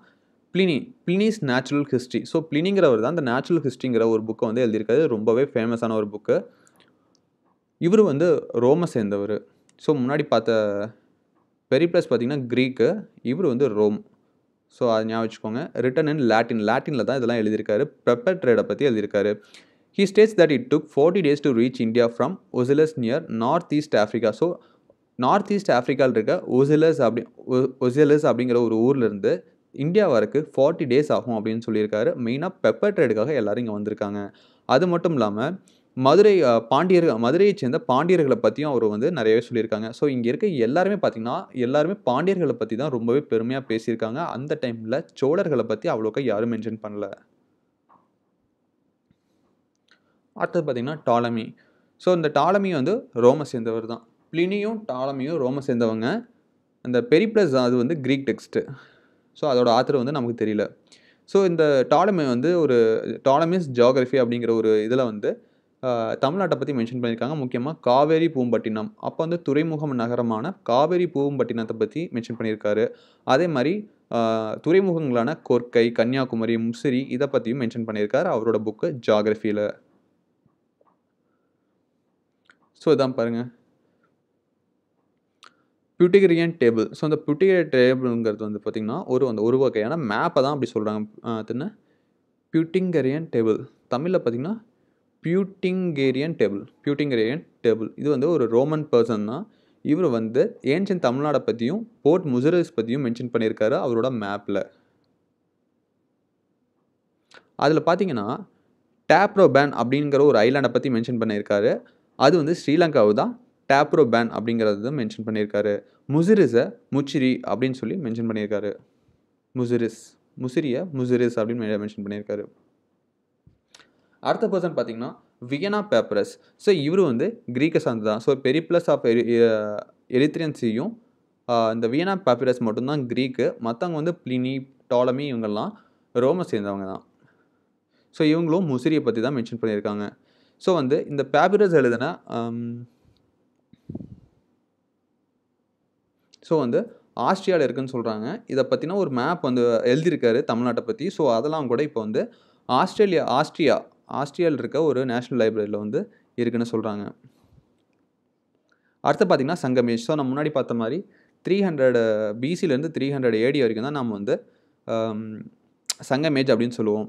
Pliny Pliny's natural history so பிளினிங்கிறவர் தான் அந்த நேச்சுரல் ஹிஸ்ட்ரிங்கிற ஒரு புக்கை வந்து எழுதியிருக்காரு ரொம்பவே ஃபேமஸான ஒரு புக்கு இவர் வந்து ரோமை சேர்ந்தவர் ஸோ முன்னாடி பார்த்த பெரிப்ளஸ் பார்த்தீங்கன்னா க்ரீக்கு இவர் வந்து ரோம் ஸோ அதை ஞாபகம் வச்சுக்கோங்க ரிட்டன் இன் லாட்டின் லாட்டினில் தான் இதெல்லாம் எழுதியிருக்காரு ப்ரெப்பர் ட்ரேடை பற்றி எழுதியிருக்காரு He that it it took days days reach reach from from near north east Africa so north east ஆஃப்ரிக்காவில் இருக்க ஒசிலஸ் அப்படி ஒசிலஸ் அப்படிங்கிற ஒரு ஊரில் இருந்து இந்தியா வரைக்கு ஃபார்ட்டி டேஸ் ஆகும் அப்படின்னு சொல்லியிருக்காரு மெயினாக பெப்பர் ட்ரேடுக்காக எல்லோரும் இங்கே வந்திருக்காங்க அது மட்டும் இல்லாமல் மதுரை பாண்டியர்கள் மதுரையை சேர்ந்த பாண்டியர்களை பற்றியும் அவர் வந்து நிறையவே சொல்லியிருக்காங்க ஸோ இங்கே இருக்க எல்லாருமே பார்த்திங்கன்னா எல்லாருமே பாண்டியர்களை பற்றி தான் ரொம்பவே பெருமையாக பேசியிருக்காங்க அந்த டைமில் சோழர்களை பற்றி அவ்வளோக்கா யாரும் மென்ஷன் பண்ணல அடுத்தது பார்த்திங்கன்னா டாலமி ஸோ இந்த டாலமி வந்து ரோமை சேர்ந்தவர் தான் பிளினியும் டாலமியும் ரோமை சேர்ந்தவங்க அந்த பெரிப்ளஸ் அது வந்து க்ரீக் டெக்ஸ்ட்டு ஸோ அதோடய ஆத்தர் வந்து நமக்கு தெரியல ஸோ இந்த டாலமி வந்து ஒரு டாலமிஸ் ஜியாகிரஃபி அப்படிங்கிற ஒரு இதில் வந்து தமிழ்நாட்டை பற்றி மென்ஷன் பண்ணியிருக்காங்க முக்கியமாக காவேரி பூம்பட்டினம் அப்போ வந்து துறைமுகம் நகரமான காவேரி பூம்பட்டினத்தை பற்றி மென்ஷன் பண்ணியிருக்காரு அதே மாதிரி துறைமுகங்களான கொர்க்கை கன்னியாகுமரி முசிறி இதை பற்றியும் மென்ஷன் பண்ணியிருக்காரு அவரோட புக்கு ஜியாகிரஃபியில் ஸோ இதான் பாருங்கள் பியூட்டிகிரியன் டேபிள் ஸோ அந்த பியூட்டிகரியன் டேபிள்ங்கிறது வந்து பார்த்திங்கன்னா ஒரு அந்த ஒரு வகையான மேப்பை தான் அப்படி சொல்கிறாங்க தின்ன பியூட்டிங்கரியன் டேபிள் தமிழில் பார்த்திங்கன்னா பியூட்டிங்கேரியன் டேபிள் பியூட்டிங்கரியன் டேபிள் இது வந்து ஒரு ரோமன் பர்சன் தான் இவர் வந்து ஏன்ஷியன் தமிழ்நாடை பற்றியும் போர்ட் முசரஸ் பற்றியும் மென்ஷன் பண்ணியிருக்காரு அவரோட மேப்பில் அதில் பார்த்தீங்கன்னா டேப்ரோபேன் அப்படிங்கிற ஒரு ஐலாண்டை பற்றி மென்ஷன் பண்ணியிருக்காரு அது வந்து ஸ்ரீலங்காவு தான் டேப்ரோ பேன் அப்படிங்கிறது மென்ஷன் பண்ணியிருக்காரு முசிரிஸை முச்சிரி அப்படின்னு சொல்லி மென்ஷன் பண்ணியிருக்காரு முசிரிஸ் முசிரியை முசிரிஸ் அப்படின்னு மென்ஷன் பண்ணியிருக்காரு அடுத்த பர்சன் பார்த்தீங்கன்னா வியனா பேப்பரஸ் ஸோ இவர் வந்து கிரீக்கை சார்ந்து தான் ஸோ பெரிப்ளஸ் ஆஃப் எரித்ரியன்சியும் இந்த வியனா பேப்பரஸ் மட்டும்தான் க்ரீக்கு மற்றவங்க வந்து பிளினி டாலமி இவங்கெல்லாம் ரோமை சேர்ந்தவங்க தான் ஸோ இவங்களும் முசிரியை பற்றி தான் மென்ஷன் பண்ணியிருக்காங்க ஸோ வந்து இந்த பேபிரஸ் எழுதுனா ஸோ um, வந்து ஆஸ்திரியாவில் இருக்குன்னு சொல்கிறாங்க இதை பற்றினா ஒரு மேப் வந்து எழுதியிருக்காரு தமிழ்நாட்டை பற்றி ஸோ அதெல்லாம் கூட இப்போ வந்து ஆஸ்திரேலியா ஆஸ்ட்ரியா ஆஸ்திரியாவில் இருக்க ஒரு நேஷ்னல் லைப்ரரியில் வந்து இருக்குன்னு சொல்கிறாங்க அடுத்து பார்த்திங்கன்னா சங்கமேஷ் ஸோ நம்ம முன்னாடி பார்த்த மாதிரி த்ரீ ஹண்ட்ரட் பிசிலேருந்து த்ரீ ஹண்ட்ரட் ஏடி வரைக்கும் தான் நம்ம வந்து um, சங்கமேஜ் அப்படின்னு சொல்லுவோம்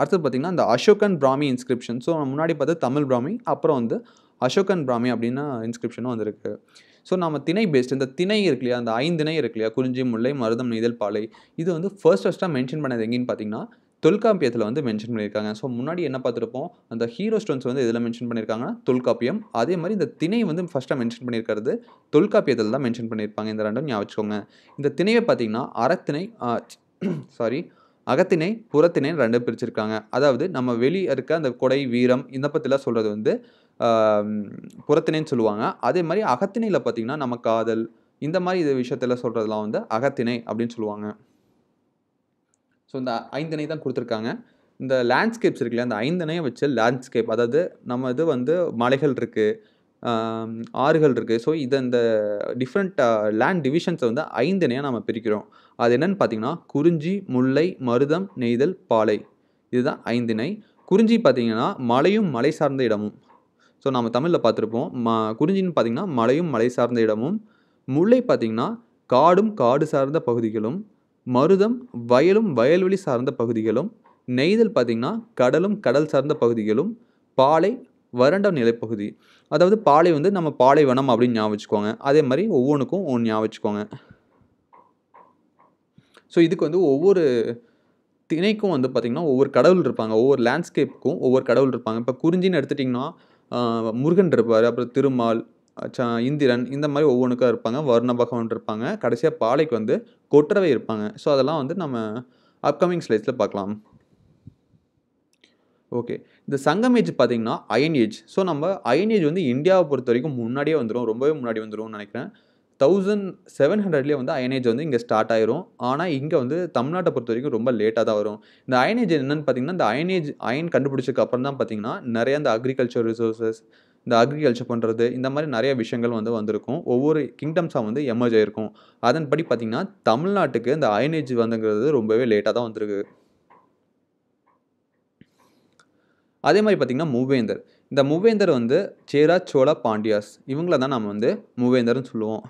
அடுத்தது பார்த்திங்கன்னா இந்த அசோகன் பிராமி இன்ஸ்கிரிப்ஷன் ஸோ முன்னாடி பார்த்தா தமிழ் பிராமி அப்புறம் வந்து அசோகன் பிராமி அப்படின்னா இன்ஸ்கிரிப்ஷனும் வந்திருக்கு ஸோ நம்ம திணை பேஸ்ட் இந்த திணை இருக்கு இல்லையா அந்த ஐந்திணை இருக்கு இல்லையா குறிஞ்சி முல்லை மருதம் நெய்தல் பாலை இது வந்து ஃபர்ஸ்ட் ஃபஸ்ட்டாக மென்ஷன் பண்ணது எங்கேன்னு பார்த்தீங்கன்னா தொல்காப்பியத்தில் வந்து மென்ஷன் பண்ணியிருக்காங்க ஸோ முன்னாடி என்ன பார்த்துருப்போம் அந்த ஹீரோ ஸ்டோன்ஸ் வந்து எதில் மென்ஷன் பண்ணியிருக்காங்கன்னா தொல்காப்பியம் அதே மாதிரி இந்த திணை வந்து ஃபஸ்ட்டாக மென்ஷன் பண்ணியிருக்கிறது தொல்காப்பியத்தில் தான் மென்ஷன் பண்ணியிருப்பாங்க இந்த ரெண்டும் ஞாபகம் இந்த திணையை பார்த்தீங்கன்னா அறத்திணை சாரி அகத்திணை புறத்தினை ரெண்டு பிரிச்சிருக்காங்க அதாவது நம்ம வெளியே இருக்க அந்த கொடை வீரம் இந்த பற்றிலாம் சொல்கிறது வந்து புறத்திணைன்னு சொல்லுவாங்க அதே மாதிரி அகத்திணையில் பார்த்திங்கன்னா நம்ம காதல் இந்த மாதிரி இது விஷயத்தில் சொல்கிறதுலாம் வந்து அகத்திணை அப்படின்னு சொல்லுவாங்க ஸோ இந்த ஐந்திணை தான் கொடுத்துருக்காங்க இந்த லேண்ட்ஸ்கேப்ஸ் இருக்குல்ல அந்த ஐந்தினையை வச்சு லேண்ட்ஸ்கேப் அதாவது நம்ம இது வந்து மலைகள் இருக்குது ஆறுகள் இருக்குது ஸோ இதை இந்த டிஃப்ரெண்ட் லேண்ட் டிவிஷன்ஸை வந்து ஐந்தினையாக நம்ம பிரிக்கிறோம் அது என்னென்னு பார்த்தீங்கன்னா குறிஞ்சி முல்லை மருதம் நெய்தல் பாலை இதுதான் ஐந்திணை குறிஞ்சி பார்த்தீங்கன்னா மலையும் மலை சார்ந்த இடமும் ஸோ நம்ம தமிழில் பார்த்துருப்போம் ம குறிஞ்சின்னு பார்த்தீங்கன்னா மலையும் மலை சார்ந்த இடமும் முல்லை பார்த்திங்கன்னா காடும் காடு சார்ந்த பகுதிகளும் மருதம் வயலும் வயல்வெளி சார்ந்த பகுதிகளும் நெய்தல் பார்த்திங்கன்னா கடலும் கடல் சார்ந்த பகுதிகளும் பாலை வறண்ட நிலைப்பகுதி அதாவது பாலை வந்து நம்ம பாலைவனம் அப்படின்னு ஞாபகம் வச்சுக்கோங்க அதே மாதிரி ஒவ்வொன்றுக்கும் ஒன்று ஞாபகம் வச்சுக்கோங்க ஸோ இதுக்கு வந்து ஒவ்வொரு திணைக்கும் வந்து பார்த்திங்கன்னா ஒவ்வொரு கடவுள் இருப்பாங்க ஒவ்வொரு லேண்ட்ஸ்கேப்புக்கும் ஒவ்வொரு கடவுள் இருப்பாங்க இப்போ குறிஞ்சின்னு எடுத்துட்டிங்கன்னா முருகன் இருப்பார் அப்புறம் திருமால் இந்திரன் இந்த மாதிரி ஒவ்வொன்றுக்கும் இருப்பாங்க வருண பகவான் இருப்பாங்க கடைசியாக பாலைக்கு வந்து கொற்றவை இருப்பாங்க ஸோ அதெல்லாம் வந்து நம்ம அப்கமிங் ஸ்லைஸில் பார்க்கலாம் ஓகே இந்த சங்கம் ஏஜ் பார்த்திங்கன்னா அயன் ஏஜ் ஸோ நம்ம அயன் ஏஜ் வந்து இந்தியாவை பொறுத்த வரைக்கும் முன்னாடியே வந்துடும் ரொம்பவே முன்னாடி வந்துடும் நினைக்கிறேன் தௌசண்ட் செவன் ஹண்ட்ரட்லேயே வந்து அயனேஜ் வந்து இங்கே ஸ்டார்ட் ஆயிரும் ஆனால் இங்கே வந்து தமிழ்நாட்டை பொறுத்த வரைக்கும் ரொம்ப லேட்டாக தான் வரும் இந்த அயனேஜ் என்னென்னு பார்த்தீங்கன்னா இந்த அயனேஜ் அயன் கண்டுபிடிச்சதுக்கு அப்புறம் தான் பார்த்தீங்கன்னா நிறைய இந்த அக்ரிகல்ச்சர் ரிசோர்ஸஸ் இந்த அக்ரிகல்ச்சர் பண்ணுறது இந்த மாதிரி நிறைய விஷயங்கள் வந்து வந்திருக்கும் ஒவ்வொரு கிங்டம்ஸாக வந்து எமர்ஜ் ஆகிருக்கும் அதன்படி பார்த்திங்கன்னா தமிழ்நாட்டுக்கு இந்த அயனேஜ் வந்துங்கிறது ரொம்பவே லேட்டாக தான் வந்திருக்கு அதே மாதிரி பார்த்திங்கன்னா மூவேந்தர் இந்த மூவேந்தர் வந்து சேரா சோழா பாண்டியாஸ் இவங்கள தான் நம்ம வந்து மூவேந்தர்னு சொல்லுவோம்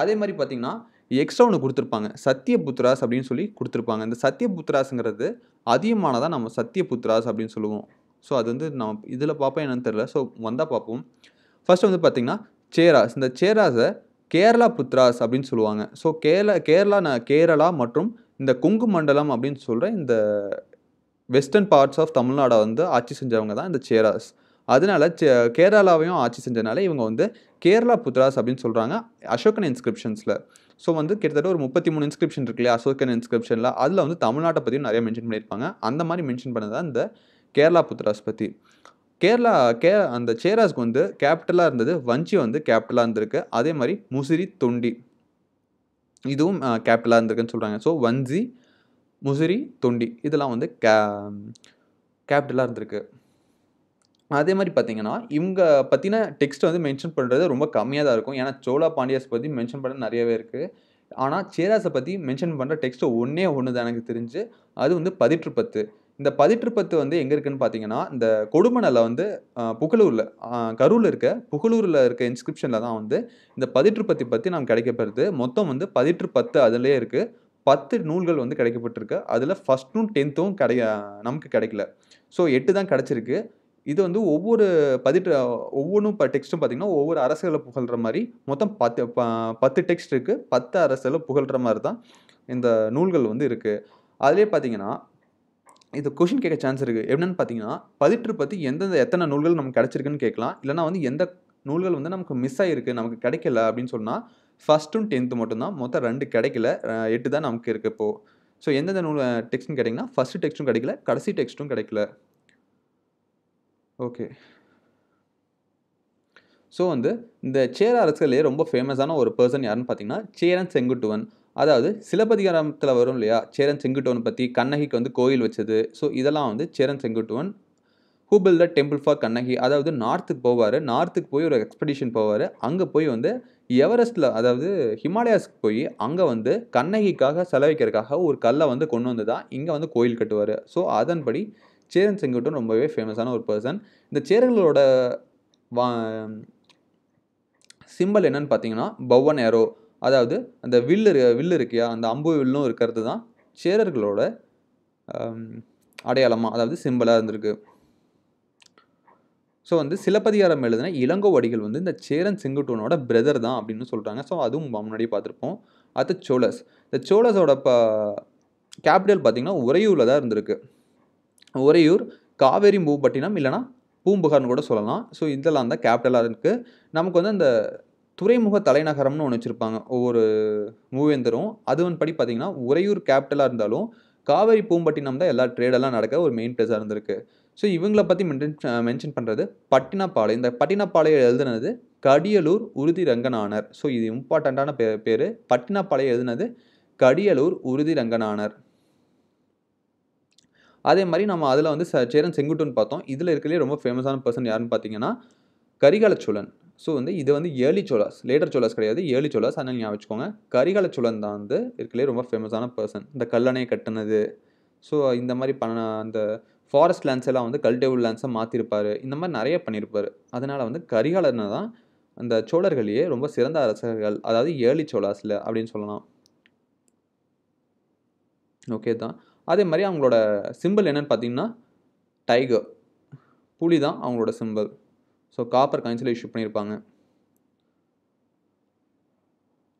அதே மாதிரி பார்த்திங்கன்னா எக்ஸ்ட்ரா ஒன்று கொடுத்துருப்பாங்க சத்தியபுத்ராஸ் அப்படின்னு சொல்லி கொடுத்துருப்பாங்க இந்த சத்தியபுத்ராஸுங்கிறது அதிகமானதாக நம்ம சத்தியபுத்ராஸ் அப்படின்னு சொல்லுவோம் ஸோ அது வந்து நம்ம இதில் பார்ப்போம் என்னன்னு தெரில ஸோ வந்தால் பார்ப்போம் ஃபஸ்ட்டு வந்து பார்த்திங்கன்னா சேராஸ் இந்த சேராஸை கேரளா புத்ராஸ் அப்படின்னு சொல்லுவாங்க ஸோ கேரளா கேரளா கேரளா மற்றும் இந்த கொங்கு மண்டலம் அப்படின்னு சொல்கிற இந்த வெஸ்டர்ன் பார்ட்ஸ் ஆஃப் தமிழ்நாடை வந்து ஆட்சி செஞ்சவங்க தான் இந்த சேராஸ் அதனால கேரளாவையும் ஆட்சி செஞ்சனால இவங்க வந்து கேரளா புத்ராஸ் அப்படின்னு சொல்கிறாங்க அசோகன் இன்ஸ்கிரிப்ஷன்ஸில் ஸோ வந்து கிட்டத்தட்ட ஒரு முப்பத்தி மூணு இன்ஸ்கிரிப்ஷன் இருக்கு இல்லையா அசோகன் இன்ஸ்கிரிப்ஷனில் அதில் வந்து தமிழ்நாட்டை பற்றியும் நிறைய மென்ஷன் பண்ணியிருப்பாங்க அந்த மாதிரி மென்ஷன் பண்ணதான் இந்த கேரளா புத்ராஸ் பற்றி கேரளா கே அந்த சேராஸ்க்கு வந்து கேபிட்டலாக இருந்தது வஞ்சி வந்து கேபிட்டலாக இருந்திருக்கு அதே மாதிரி முசிறி தொண்டி இதுவும் கேபிட்டலாக இருந்திருக்குன்னு சொல்கிறாங்க ஸோ வஞ்சி முசிறி தொண்டி இதெல்லாம் வந்து கே கேபிட்டலாக இருந்திருக்கு அதே மாதிரி பார்த்தீங்கன்னா இவங்க பற்றின டெக்ஸ்ட் வந்து மென்ஷன் பண்ணுறது ரொம்ப கம்மியாக தான் இருக்கும் ஏன்னா சோழா பாண்டியாஸ் பற்றி மென்ஷன் பண்ண நிறையவே இருக்குது ஆனால் சேராஸை பற்றி மென்ஷன் பண்ணுற டெக்ஸ்ட்டு ஒன்றே ஒன்று தான் எனக்கு தெரிஞ்சு அது வந்து பதிற்று பத்து இந்த பதிற்றுப்பத்து வந்து எங்கே இருக்குன்னு பார்த்தீங்கன்னா இந்த கொடுமணலில் வந்து புகழூரில் கரூரில் இருக்க புகழூரில் இருக்க இன்ஸ்கிரிப்ஷனில் தான் வந்து இந்த பதிற்றுப்பத்தி பற்றி நாம் கிடைக்கப்படுறது மொத்தம் வந்து பதிற்று பத்து அதிலே இருக்குது பத்து நூல்கள் வந்து கிடைக்கப்பட்டிருக்கு அதில் ஃபஸ்ட்டும் டென்த்தும் கிடையா நமக்கு கிடைக்கல ஸோ எட்டு தான் கிடச்சிருக்கு இது வந்து ஒவ்வொரு பதிட்டு ஒவ்வொன்றும் இப்போ டெக்ஸ்ட்டும் பார்த்திங்கன்னா ஒவ்வொரு அரசுகளை புகழ்கிற மாதிரி மொத்தம் பத்து பத்து டெக்ஸ்ட் இருக்குது பத்து அரசில் புகழ்கிற மாதிரி தான் இந்த நூல்கள் வந்து இருக்குது அதிலே பார்த்தீங்கன்னா இது கொஷின் கேட்க சான்ஸ் இருக்குது என்னென்னு பார்த்தீங்கன்னா பதிற்று பற்றி எந்தெந்த எத்தனை நூல்கள் நமக்கு கிடச்சிருக்குன்னு கேட்கலாம் இல்லைனா வந்து எந்த நூல்கள் வந்து நமக்கு மிஸ் ஆகிருக்கு நமக்கு கிடைக்கல அப்படின்னு சொன்னால் ஃபஸ்ட்டும் டென்த்து மட்டும்தான் மொத்தம் ரெண்டு கிடைக்கல எட்டு தான் நமக்கு இருக்குது இப்போது ஸோ எந்தெந்த நூல் டெக்ஸ்ட்னு கேட்டிங்கன்னா ஃபஸ்ட்டு டெக்ஸ்ட்டும் கிடைக்கல கடைசி டெக்ஸ்ட்டும் கிடைக்கல ஓகே ஸோ வந்து இந்த சேர அரசுகள்லேயே ரொம்ப ஃபேமஸான ஒரு பர்சன் யாருன்னு பார்த்தீங்கன்னா சேரன் செங்குட்டுவன் அதாவது சிலப்பதிகாரத்தில் வரும் இல்லையா சேரன் செங்குட்டுவன் பற்றி கண்ணகிக்கு வந்து கோயில் வச்சது ஸோ இதெல்லாம் வந்து Cheran Senguttuvan who built the temple for Kannagi அதாவது நார்த்துக்கு போவார் நார்த்துக்கு போய் ஒரு எக்ஸ்பெடிஷன் போவார் அங்கே போய் வந்து எவரெஸ்ட்டில் அதாவது ஹிமாலயாஸ்க்கு போய் அங்கே வந்து கண்ணகிக்காக செலவிக்கிறதுக்காக ஒரு கல்லை வந்து கொண்டு வந்து தான் இங்கே வந்து கோயில் கட்டுவார் ஸோ அதன்படி சேரன் செங்குட்டும் ரொம்பவே ஃபேமஸான ஒரு பர்சன் இந்த சேரர்களோட வா சிம்பிள் என்னன்னு பார்த்தீங்கன்னா பவன் ஏரோ அதாவது அந்த வில்லு வில்லு இருக்கியா அந்த அம்பு வில்லும் இருக்கிறது தான் சேரர்களோட அடையாளமாக அதாவது சிம்பிளாக இருந்திருக்கு ஸோ வந்து சிலப்பதிகாரம் எழுதின வடிகள் வந்து இந்த சேரன் செங்குட்டுவனோட பிரதர் தான் அப்படின்னு சொல்கிறாங்க ஸோ அதுவும் முன்னாடி பார்த்துருப்போம் அடுத்து சோலஸ் இந்த சோழஸோட ப கேபிட்டல் பார்த்தீங்கன்னா உறையூரில் தான் இருந்திருக்கு உறையூர் காவேரி மூப்பட்டினம் இல்லைனா பூம்புகார்னு கூட சொல்லலாம் ஸோ இதெல்லாம் தான் கேபிட்டலாக இருக்குது நமக்கு வந்து அந்த துறைமுக தலைநகரம்னு ஒன்று வச்சுருப்பாங்க ஒவ்வொரு மூவேந்தரும் அது வந்து படி பார்த்திங்கன்னா உறையூர் கேபிட்டலாக இருந்தாலும் காவேரி பூம்பட்டினம் தான் எல்லா ட்ரேடெல்லாம் நடக்க ஒரு மெயின் ப்ளேஸாக இருந்திருக்கு ஸோ இவங்கள பற்றி மென்ஷன் மென்ஷன் பண்ணுறது பட்டினப்பாளையம் இந்த பட்டினப்பாளையம் எழுதுனது கடியலூர் உறுதி ரங்கநானர் ஸோ இது இம்பார்ட்டண்ட்டான பே பேர் பட்டினப்பாளையம் எழுதுனது கடியலூர் உறுதி ரங்கநானர் அதே மாதிரி நம்ம அதில் வந்து ச சேரன் செங்குட்டுன்னு பார்த்தோம் இதில் இருக்கிறதுலே ரொம்ப ஃபேமஸான பர்சன் யாருன்னு பார்த்தீங்கன்னா கரிகால சோழன் ஸோ வந்து இது வந்து ஏர்லி சோலாஸ் லேட்டர் சோலாஸ் கிடையாது ஏர்லி சோழாஸ் அதனால் நீங்கள் வச்சுக்கோங்க கரிகால சோழன் தான் வந்து இருக்கிறதுலே ரொம்ப ஃபேமஸான பர்சன் இந்த கல்லணை கட்டினது ஸோ இந்த மாதிரி பண்ண அந்த ஃபாரஸ்ட் லேண்ட்ஸ் எல்லாம் வந்து கல்டேபிள் லேண்ட்ஸாக மாற்றிருப்பார் இந்த மாதிரி நிறைய பண்ணியிருப்பார் அதனால் வந்து கரிகாலனை தான் அந்த சோழர்களையே ரொம்ப சிறந்த அரசர்கள் அதாவது ஏர்லி சோழாஸில் அப்படின்னு சொல்லலாம் ஓகே தான் அதே மாதிரி அவங்களோட சிம்பிள் என்னென்னு பார்த்தீங்கன்னா டைகர் புலி தான் அவங்களோட சிம்பிள் ஸோ காப்பர் காயின்ஸில் இஷ்யூ பண்ணியிருப்பாங்க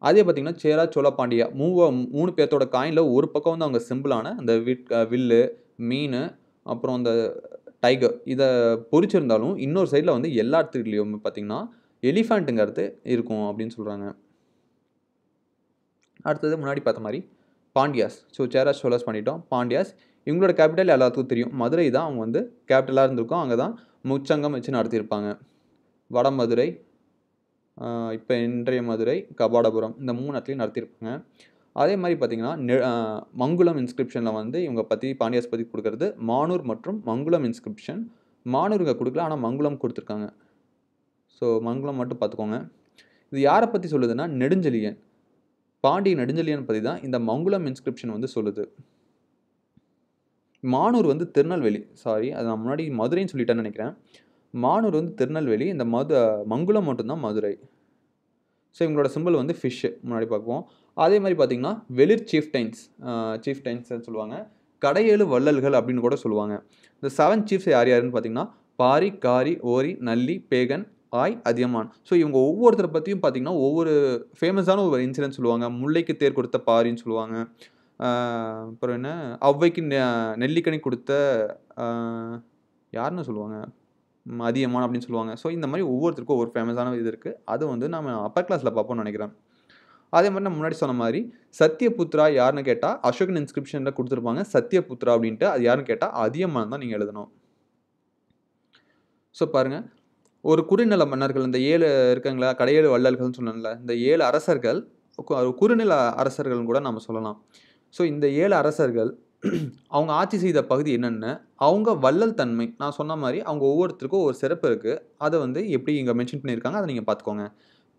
அதே பார்த்தீங்கன்னா சேரா சோழா பாண்டியா மூவ மூணு பேர்த்தோட காயினில் ஒரு பக்கம் வந்து அவங்க சிம்பிளான அந்த விட் வில்லு மீன் அப்புறம் அந்த டைகர் இதை பொறிச்சிருந்தாலும் இன்னொரு சைடில் வந்து எல்லா இடத்துலையும் பார்த்திங்கன்னா எலிஃபண்ட்டுங்கிறது இருக்கும் அப்படின்னு சொல்கிறாங்க அடுத்தது முன்னாடி பார்த்த மாதிரி பாண்டியாஸ் ஸோ சேராஸ் சோலஸ் பண்ணிட்டோம் பாண்டியாஸ் இவங்களோட கேபிட்டல் எல்லாத்துக்கும் தெரியும் மதுரை தான் அவங்க வந்து கேபிட்டலாக இருந்திருக்கும் அங்கே தான் முச்சங்கம் வச்சு நடத்தியிருப்பாங்க வடமதுரை இப்போ இன்றைய மதுரை கபாடபுரம் இந்த மூணு இடத்துலையும் நடத்தியிருப்பாங்க அதே மாதிரி பார்த்திங்கன்னா மங்குளம் இன்ஸ்கிரிப்ஷனில் வந்து இவங்க பற்றி பாண்டியாஸ் பற்றி கொடுக்குறது மானூர் மற்றும் மங்குளம் இன்ஸ்கிரிப்ஷன் மானூர் இங்கே கொடுக்கல ஆனால் மங்குளம் கொடுத்துருக்காங்க ஸோ மங்குளம் மட்டும் பார்த்துக்கோங்க இது யாரை பற்றி சொல்லுதுன்னா நெடுஞ்செழியன் பாண்டிய நெடுஞ்செழியன் பற்றி தான் இந்த மங்குளம் இன்ஸ்கிரிப்ஷன் வந்து சொல்லுது மானூர் வந்து திருநெல்வேலி சாரி அது நான் முன்னாடி மதுரைன்னு சொல்லிட்டேன்னு நினைக்கிறேன் மானூர் வந்து திருநெல்வேலி இந்த மது மங்குளம் மட்டும்தான் மதுரை ஸோ இவங்களோட சிம்பிள் வந்து ஃபிஷ்ஷு முன்னாடி பார்க்குவோம் அதே மாதிரி பார்த்திங்கன்னா வெளிர் சீஃப் சீஃப் சீஃப்டைன்ஸ்னு சொல்லுவாங்க கடையேழு வள்ளல்கள் அப்படின்னு கூட சொல்லுவாங்க இந்த செவன் சீஃப்ஸ் யார் யாருன்னு பார்த்தீங்கன்னா பாரி காரி ஓரி நல்லி பேகன் ஆய் அதியமான் ஸோ இவங்க ஒவ்வொருத்தரை பற்றியும் பார்த்திங்கன்னா ஒவ்வொரு ஃபேமஸான ஒரு இன்சிடென்ட் சொல்லுவாங்க முல்லைக்கு தேர் கொடுத்த பாரின்னு சொல்லுவாங்க அப்புறம் என்ன ஔவைக்கு நெல்லிக்கனி கொடுத்த யாருன்னு சொல்லுவாங்க அதியமான் அப்படின்னு சொல்லுவாங்க ஸோ இந்த மாதிரி ஒவ்வொருத்தருக்கும் ஒவ்வொரு ஃபேமஸான இது இருக்குது அது வந்து நம்ம அப்பர் கிளாஸில் பார்ப்போம்னு நினைக்கிறேன் அதே மாதிரி நான் முன்னாடி சொன்ன மாதிரி சத்யபுத்ரா யாருன்னு கேட்டால் அசோகன் இன்ஸ்கிரிப்ஷனில் கொடுத்துருப்பாங்க சத்யபுத்ரா அப்படின்ட்டு அது யாருன்னு கேட்டால் அதியமான் தான் நீங்கள் எழுதணும் ஸோ பாருங்கள் ஒரு குறுநில மன்னர்கள் இந்த ஏழு இருக்காங்களா கடையேழு வள்ளல்கள்னு சொல்லணும்ல இந்த ஏழு அரசர்கள் குறுநில அரசர்கள்னு கூட நம்ம சொல்லலாம் ஸோ இந்த ஏழு அரசர்கள் அவங்க ஆட்சி செய்த பகுதி என்னென்னு அவங்க வள்ளல் தன்மை நான் சொன்ன மாதிரி அவங்க ஒவ்வொருத்தருக்கும் ஒரு சிறப்பு இருக்குது அதை வந்து எப்படி இங்கே மென்ஷன் பண்ணியிருக்காங்க அதை நீங்கள் பார்த்துக்கோங்க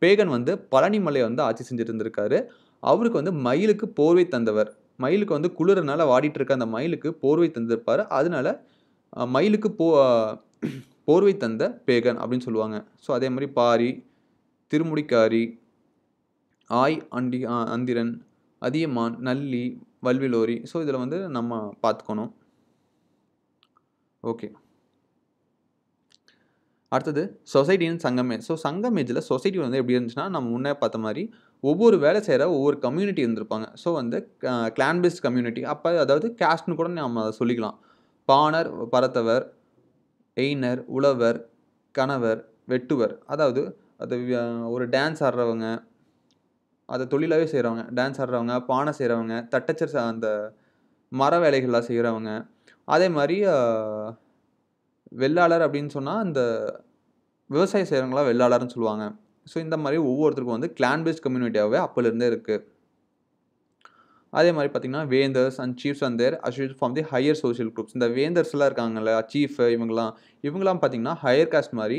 பேகன் வந்து பழனிமலையை வந்து ஆட்சி செஞ்சுட்டு இருந்திருக்காரு அவருக்கு வந்து மயிலுக்கு போர்வை தந்தவர் மயிலுக்கு வந்து குளிரனால வாடிட்டு இருக்க அந்த மயிலுக்கு போர்வை தந்திருப்பார் அதனால மயிலுக்கு போ போர்வை தந்த பேகன் அப்படின்னு சொல்லுவாங்க ஸோ அதே மாதிரி பாரி திருமுடிக்காரி ஆய் அண்டி அந்திரன் அதியமான் நல்லி வல்விலோரி ஸோ இதில் வந்து நம்ம பார்த்துக்கணும் ஓகே அடுத்தது சொசைட்டின்னு சங்கமே ஸோ சங்கம் ஏஜில் சொசைட்டி வந்து எப்படி இருந்துச்சுன்னா நம்ம முன்னே பார்த்த மாதிரி ஒவ்வொரு வேலை செய்கிற ஒவ்வொரு கம்யூனிட்டி இருந்திருப்பாங்க ஸோ வந்து கிளான் பேஸ்ட் கம்யூனிட்டி அப்போ அதாவது கேஸ்ட்னு கூட நம்ம அதை சொல்லிக்கலாம் பானர் பரத்தவர் எயினர் உழவர் கணவர் வெட்டுவர் அதாவது அது ஒரு டான்ஸ் ஆடுறவங்க அதை தொழிலாகவே செய்கிறவங்க டான்ஸ் ஆடுறவங்க பானை செய்கிறவங்க தட்டச்சர் அந்த மர வேலைகள்லாம் செய்கிறவங்க அதே மாதிரி வெள்ளாளர் அப்படின்னு சொன்னால் அந்த விவசாயம் செய்கிறவங்களாம் வெள்ளாளர்னு சொல்லுவாங்க ஸோ இந்த மாதிரி ஒவ்வொருத்தருக்கும் வந்து கிளான் பேஸ்ட் கம்யூனிட்டியாகவே அப்போலேருந்தே இருக்குது அதே மாதிரி பார்த்திங்கன்னா Vendhars and chiefs and their issues from the higher social groups இந்த வேந்தர்ஸ்லாம் இருக்காங்கல்ல சீஃப் இவங்கெல்லாம் இவங்களாம் பார்த்திங்கன்னா ஹையர் காஸ்ட் மாதிரி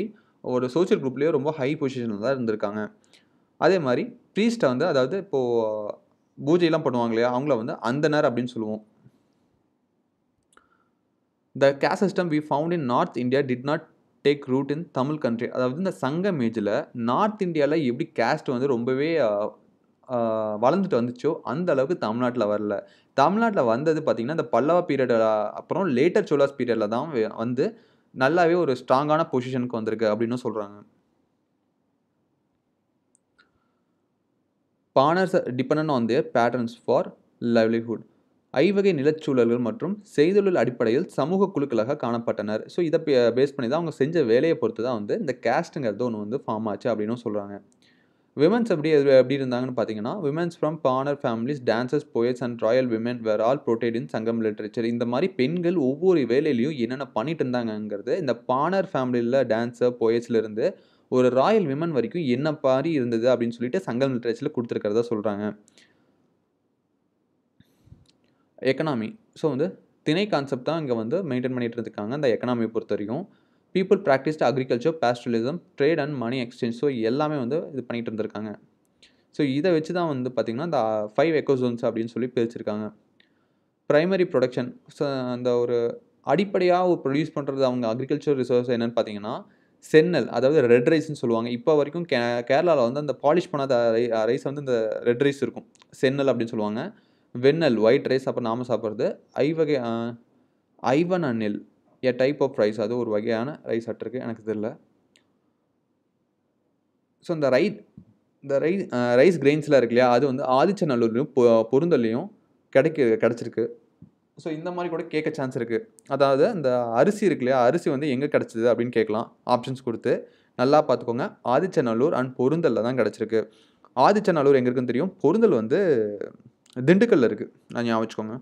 ஒரு சோஷியல் குரூப்லேயே ரொம்ப ஹை பொசிஷனில் தான் இருந்திருக்காங்க அதே மாதிரி ப்ரீஸ்ட்டை வந்து அதாவது இப்போது பூஜையெல்லாம் பண்ணுவாங்க இல்லையா அவங்கள வந்து அந்தனர் அப்படின்னு சொல்லுவோம் the caste system we found in north India did not take root in Tamil country அதாவது இந்த சங்கம் ஏஜில் நார்த் இந்தியாவில் எப்படி கேஸ்ட் வந்து ரொம்பவே வளர்ந்துட்டு வந்துச்சோ அந்த அளவுக்கு தமிழ்நாட்டில் வரல தமிழ்நாட்டில் வந்தது பார்த்திங்கன்னா இந்த பல்லவ பீரியட் அப்புறம் லேட்டர் சோலாஸ் பீரியடில் தான் வந்து நல்லாவே ஒரு ஸ்ட்ராங்கான பொசிஷனுக்கு வந்திருக்கு அப்படின்னு சொல்கிறாங்க Panars depend on their patterns for livelihood ஐவகை நிலச்சூழல்கள் மற்றும் செய்தொழில் அடிப்படையில் சமூக குழுக்களாக காணப்பட்டனர் ஸோ இதை பேஸ் பண்ணி தான் அவங்க செஞ்ச வேலையை பொறுத்து தான் வந்து இந்த கேஸ்ட்டுங்கிறது ஒன்று வந்து ஃபார்ம் ஆச்சு அப்படின்னு சொல்கிறாங்க விமன்ஸ் எப்படி எப்படி இருந்தாங்கன்னு பார்த்தீங்கன்னா women's from Panar families dancers poets and royal women were all portrayed in Sangam literature இந்த மாதிரி பெண்கள் ஒவ்வொரு வேலையிலையும் என்னென்ன பண்ணிட்டு இருந்தாங்கங்கிறது இந்த பானர் ஃபேமிலியில் டான்ஸர் இருந்து ஒரு ராயல் விமன் வரைக்கும் என்ன மாதிரி இருந்தது அப்படின்னு சொல்லிட்டு சங்கம் லிட்ரேச்சரில் கொடுத்துருக்கிறதா சொல்கிறாங்க எக்கனாமி ஸோ வந்து திணை கான்செப்ட் தான் இங்கே வந்து மெயின்டைன் பண்ணிகிட்டு இருக்காங்க அந்த எக்கனாமியை பொறுத்த வரைக்கும் people practised agriculture pastoralism trade and money exchange so எல்லாமே வந்து இது பண்ணிகிட்டு இருந்திருக்காங்க ஸோ இதை வச்சு தான் வந்து பார்த்திங்கன்னா இந்த ஃபைவ் எக்கோசோன்ஸ் அப்படின்னு சொல்லி பிரிச்சிருக்காங்க ப்ரைமரி ப்ரொடக்ஷன் ஸோ அந்த ஒரு அடிப்படையாக ப்ரொடியூஸ் பண்ணுறது அவங்க அக்ரிகல்ச்சர் ரிசோர்ஸ் என்னென்னு பார்த்தீங்கன்னா சென்னல் அதாவது ரெட் ரைஸ்ன்னு சொல்லுவாங்க இப்போ வரைக்கும் கே கேரளாவில் வந்து அந்த பாலிஷ் பண்ணாத ரைஸ் வந்து இந்த ரெட் ரைஸ் இருக்கும் சென்னல் அப்படின்னு சொல்லுவாங்க வெண்ணெல் ஒயிட் ரைஸ் அப்புறம் நாம சாப்பிட்றது ஐவகை ஐவன் அண்ணில் ஏ டைப் ஆஃப் ரைஸ் அது ஒரு வகையான ரைஸ் அட்டிருக்கு எனக்கு தெரில ஸோ இந்த ரைட் இந்த ரை ரைஸ் கிரெயின்ஸ்லாம் இருக்கு இல்லையா அது வந்து ஆதிச்சநல்லூர்லையும் பொ பொருந்தல்லையும் கிடைக்க கிடச்சிருக்கு ஸோ இந்த மாதிரி கூட கேட்க சான்ஸ் இருக்குது அதாவது இந்த அரிசி இருக்கு இல்லையா அரிசி வந்து எங்கே கிடச்சிது அப்படின்னு கேட்கலாம் ஆப்ஷன்ஸ் கொடுத்து நல்லா பார்த்துக்கோங்க ஆதிச்சநல்லூர் அண்ட் பொருந்தலில் தான் கிடச்சிருக்கு ஆதிச்சநல்லூர் எங்கே இருக்குன்னு தெரியும் பொருந்தல் வந்து திண்டுக்கல்லில் இருக்குது நான் ஞாபகம் வச்சுக்கோங்க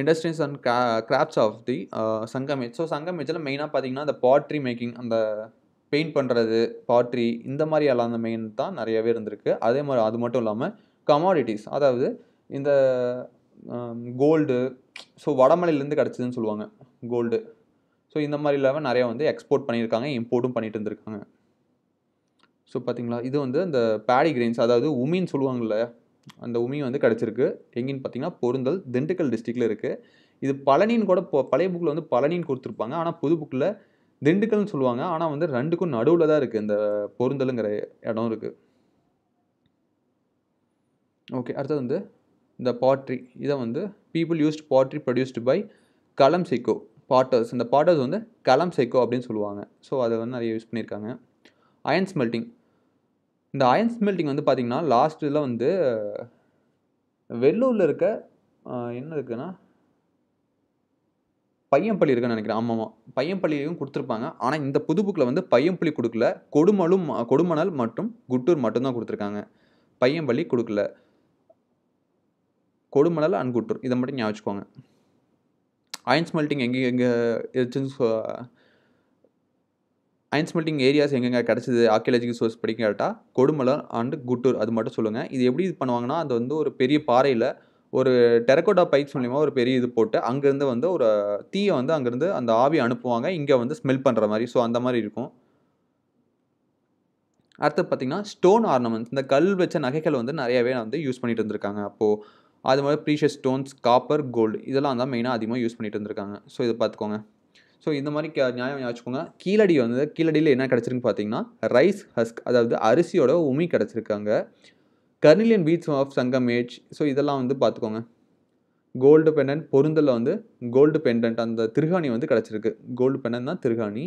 industries and crafts of the Sangam age so சங்கமேஜில் மெயினாக பார்த்தீங்கன்னா அந்த பாட்ரி மேக்கிங் அந்த பெயிண்ட் பண்ணுறது பாட்ரி இந்த மாதிரி எல்லாம் அந்த மெயின் தான் நிறையவே இருந்திருக்கு அதே மாதிரி அது மட்டும் இல்லாமல் கமாடிட்டிஸ் அதாவது இந்த கோல்டு um, ஸோ வடமலையிலேருந்து கிடச்சிதுன்னு சொல்லுவாங்க கோல்டு ஸோ இந்த மாதிரி இல்லாமல் நிறையா வந்து எக்ஸ்போர்ட் பண்ணியிருக்காங்க இம்போர்ட்டும் பண்ணிட்டு இருந்திருக்காங்க ஸோ பார்த்தீங்களா இது வந்து இந்த பேடி கிரெயின்ஸ் அதாவது உமின்னு சொல்லுவாங்கள்ல அந்த உமி வந்து கிடச்சிருக்கு எங்கேன்னு பார்த்தீங்கன்னா பொருந்தல் திண்டுக்கல் டிஸ்ட்ரிக்டில் இருக்குது இது பழனின்னு கூட பழைய புக்கில் வந்து பழனின்னு கொடுத்துருப்பாங்க ஆனால் புது புக்கில் திண்டுக்கல்னு சொல்லுவாங்க ஆனால் வந்து ரெண்டுக்கும் நடுவில் தான் இருக்குது இந்த பொருந்தலுங்கிற இடம் இருக்குது ஓகே அடுத்தது வந்து இந்த பாட்ரி இதை வந்து people used pottery produced by கலம் செக்கோ பாட்டர்ஸ் இந்த பாட்டர்ஸ் வந்து கலம் செக்கோ அப்படின்னு சொல்லுவாங்க ஸோ அதை வந்து நிறைய யூஸ் பண்ணியிருக்காங்க அயன் ஸ்மெல்ட்டிங் இந்த அயன்ஸ் ஸ்மெல்டிங் வந்து பார்த்திங்கன்னா லாஸ்ட்டில் வந்து வெள்ளூரில் இருக்க என்ன இருக்குன்னா பையன்பள்ளி இருக்குன்னு நினைக்கிறேன் ஆமாம் பையன்பள்ளியும் கொடுத்துருப்பாங்க ஆனால் இந்த புது புக்கில் வந்து பையன்பள்ளி கொடுக்கல கொடுமலும் கொடுமணல் மற்றும் குட்டூர் மட்டும்தான் கொடுத்துருக்காங்க பையன்பள்ளி கொடுக்கல கொடுமணல் அண்ட் குட்டூர் இதை மட்டும் ஞாபகம் வச்சுக்கோங்க அயன் ஸ்மெல்டிங் எங்கே எங்கே அயன் ஸ்மெல்டிங் ஏரியாஸ் எங்கெங்கே கிடச்சிது ஆர்கியாலஜிக்கல் சோர்ஸ் படிக்க கேட்டால் கொடுமலை அண்டு குட்டூர் அது மட்டும் சொல்லுங்கள் இது எப்படி இது பண்ணுவாங்கன்னா அது வந்து ஒரு பெரிய பாறையில் ஒரு டெரக்கோட்டா பைப்ஸ் மூலிமா ஒரு பெரிய இது போட்டு அங்கேருந்து வந்து ஒரு தீயை வந்து அங்கேருந்து அந்த ஆவி அனுப்புவாங்க இங்கே வந்து ஸ்மெல் பண்ணுற மாதிரி ஸோ அந்த மாதிரி இருக்கும் அடுத்து பார்த்திங்கன்னா ஸ்டோன் ஆர்னமெண்ட்ஸ் இந்த கல் வச்ச நகைகள் வந்து நிறையவே வந்து யூஸ் பண்ணிட்டு இருந்திருக்காங்க அப்போது அது மாதிரி ப்ரீஷியஸ் ஸ்டோன்ஸ் காப்பர் கோல்டு இதெல்லாம் தான் மெயினாக அதிகமாக யூஸ் பண்ணிட்டு இருந்திருக்காங்க ஸோ இதை பார்த்துக்கோங்க ஸோ இந்த மாதிரி நியாயம் வச்சுக்கோங்க கீழடி வந்து கீழடியில் என்ன கிடச்சிருக்குன்னு பார்த்தீங்கன்னா ரைஸ் ஹஸ்க் அதாவது அரிசியோட உமி கிடச்சிருக்காங்க carnelian beads of Sangam age so இதெல்லாம் வந்து பார்த்துக்கோங்க கோல்டு பெண்டன்ட் பொருந்தலில் வந்து கோல்டு பெண்டன்ட் அந்த திருகாணி வந்து கிடச்சிருக்கு கோல்டு பெண்டன் தான் திருகாணி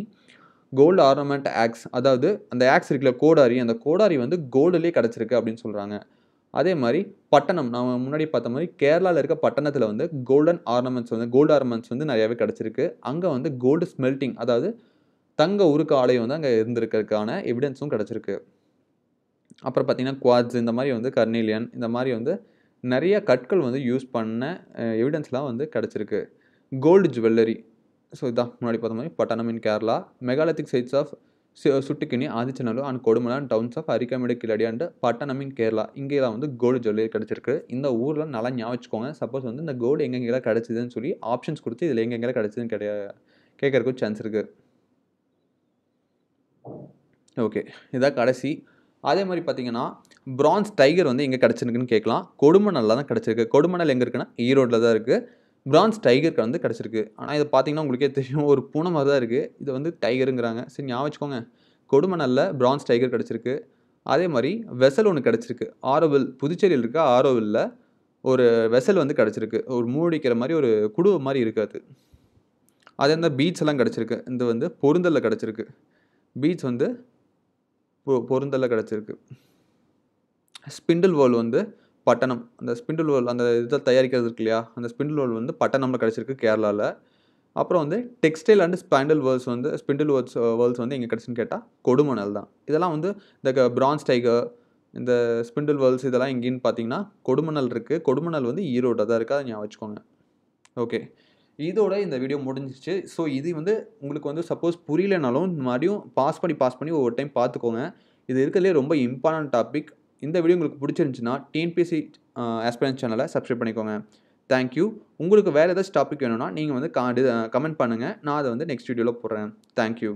கோல்டு ஆர்னமெண்ட் ஆக்ஸ் அதாவது அந்த ஆக்ஸ் இருக்குல்ல கோடாரி அந்த கோடாரி வந்து கோல்டுலேயே கிடச்சிருக்கு அப்படின்னு சொல்கிறாங்க அதே மாதிரி பட்டணம் நம்ம முன்னாடி பார்த்த மாதிரி கேரளாவில் இருக்க பட்டணத்தில் வந்து கோல்டன் ஆர்னமெண்ட்ஸ் வந்து கோல்டு ஆர்னமெண்ட்ஸ் வந்து நிறையாவே கிடச்சிருக்கு அங்கே வந்து கோல்டு ஸ்மெல்ட்டிங் அதாவது தங்க உருக்கு ஆலயம் வந்து அங்கே இருந்திருக்கிறதுக்கான எவிடன்ஸும் கிடச்சிருக்கு அப்புறம் பார்த்திங்கன்னா குவாட்ஸ் இந்த மாதிரி வந்து கர்னீலியன் இந்த மாதிரி வந்து நிறைய கற்கள் வந்து யூஸ் பண்ண எவிடன்ஸ்லாம் வந்து கிடச்சிருக்கு கோல்டு ஜுவல்லரி ஸோ இதான் முன்னாடி பார்த்த மாதிரி Pattanam in Kerala megalithic sites of Suthukeny Adichanallur and Kodumanal towns of Arikamedu Keeladi and Pattanam in Kerala இங்கேலாம் வந்து கோல்டு ஜுவல்லரி கிடச்சிருக்கு இந்த ஊரில் நல்லா ஞாபகம் சப்போஸ் வந்து இந்த கோல்டு எங்கெங்கெல்லாம் கிடச்சிதுன்னு சொல்லி ஆப்ஷன்ஸ் கொடுத்து இதில் எங்கெங்கெல்லாம் கிடச்சிதுன்னு கிடையா கேட்கறதுக்கு சான்ஸ் இருக்குது ஓகே இதான் கடைசி அதே மாதிரி பார்த்தீங்கன்னா பிரான்ஸ் டைகர் வந்து எங்கே கிடச்சிருக்குன்னு கேட்கலாம் கொடுமணல்ல தான் கிடச்சிருக்கு கொடுமணல் எங்கே இருக்குன்னா ஈரோட்டில் தான் இருக்குது பிரான்ஸ் டைகருக்கு வந்து கிடச்சிருக்கு ஆனால் இதை பார்த்தீங்கன்னா உங்களுக்கே தெரியும் ஒரு பூனை மாதிரி தான் இருக்குது இதை வந்து டைகருங்கிறாங்க சரி ஞாபகம் வச்சுக்கோங்க கொடுமை நல்ல பிரான்ஸ் டைகர் கிடச்சிருக்கு அதே மாதிரி வெசல் ஒன்று கிடச்சிருக்கு ஆரோவில் புதுச்சேரியில் இருக்க ஆரோவில் ஒரு வெசல் வந்து கிடச்சிருக்கு ஒரு மூடிக்கிற மாதிரி ஒரு குடுவை மாதிரி இருக்காது அதே மாதிரி பீச் எல்லாம் கிடச்சிருக்கு இந்த வந்து பொருந்தலில் கிடச்சிருக்கு பீச் வந்து பொ பொருந்தலில் கிடச்சிருக்கு ஸ்பிண்டில் வேர்ல் வந்து பட்டணம் அந்த ஸ்பிண்டில் வேல் அந்த இதை தயாரிக்கிறது இருக்கு இல்லையா அந்த ஸ்பிண்டில் வேல் வந்து பட்டணம்ல கிடச்சிருக்கு கேரளாவில் அப்புறம் வந்து டெக்ஸ்டைல் அண்ட் ஸ்பேண்டில் வேர்ல்ஸ் வந்து ஸ்பிண்டில் வேர்ல்ஸ் வேர்ல்ஸ் வந்து எங்கே கிடச்சின்னு கேட்டால் கொடுமணல் தான் இதெல்லாம் வந்து இந்த பிரான்ஸ் டைகர் இந்த ஸ்பிண்டில் வேர்ல்ஸ் இதெல்லாம் எங்கேன்னு பார்த்தீங்கன்னா கொடுமணல் இருக்குது கொடுமணல் வந்து ஈரோடு தான் இருக்காது ஞாபகம் வச்சுக்கோங்க ஓகே இதோட இந்த வீடியோ முடிஞ்சிச்சு ஸோ இது வந்து உங்களுக்கு வந்து சப்போஸ் புரியலைனாலும் மறுபடியும் பாஸ் பண்ணி பாஸ் பண்ணி ஒவ்வொரு டைம் பார்த்துக்கோங்க இது இருக்கிறதுலே ரொம்ப இம்பார்ட்டன்ட் டாபிக் இந்த வீடியோ உங்களுக்கு பிடிச்சிருந்துச்சுன்னா டிஎன்பிசி ஆஸ்பிரன்ஸ் சேனலை சப்ஸ்கிரைப் பண்ணிக்கோங்க தேங்க்யூ உங்களுக்கு வேறு ஏதாச்சும் டாபிக் வேணும்னா நீங்கள் வந்து கமெண்ட் பண்ணுங்கள் நான் அதை வந்து நெக்ஸ்ட் வீடியோவில் போடுறேன் தேங்க்யூ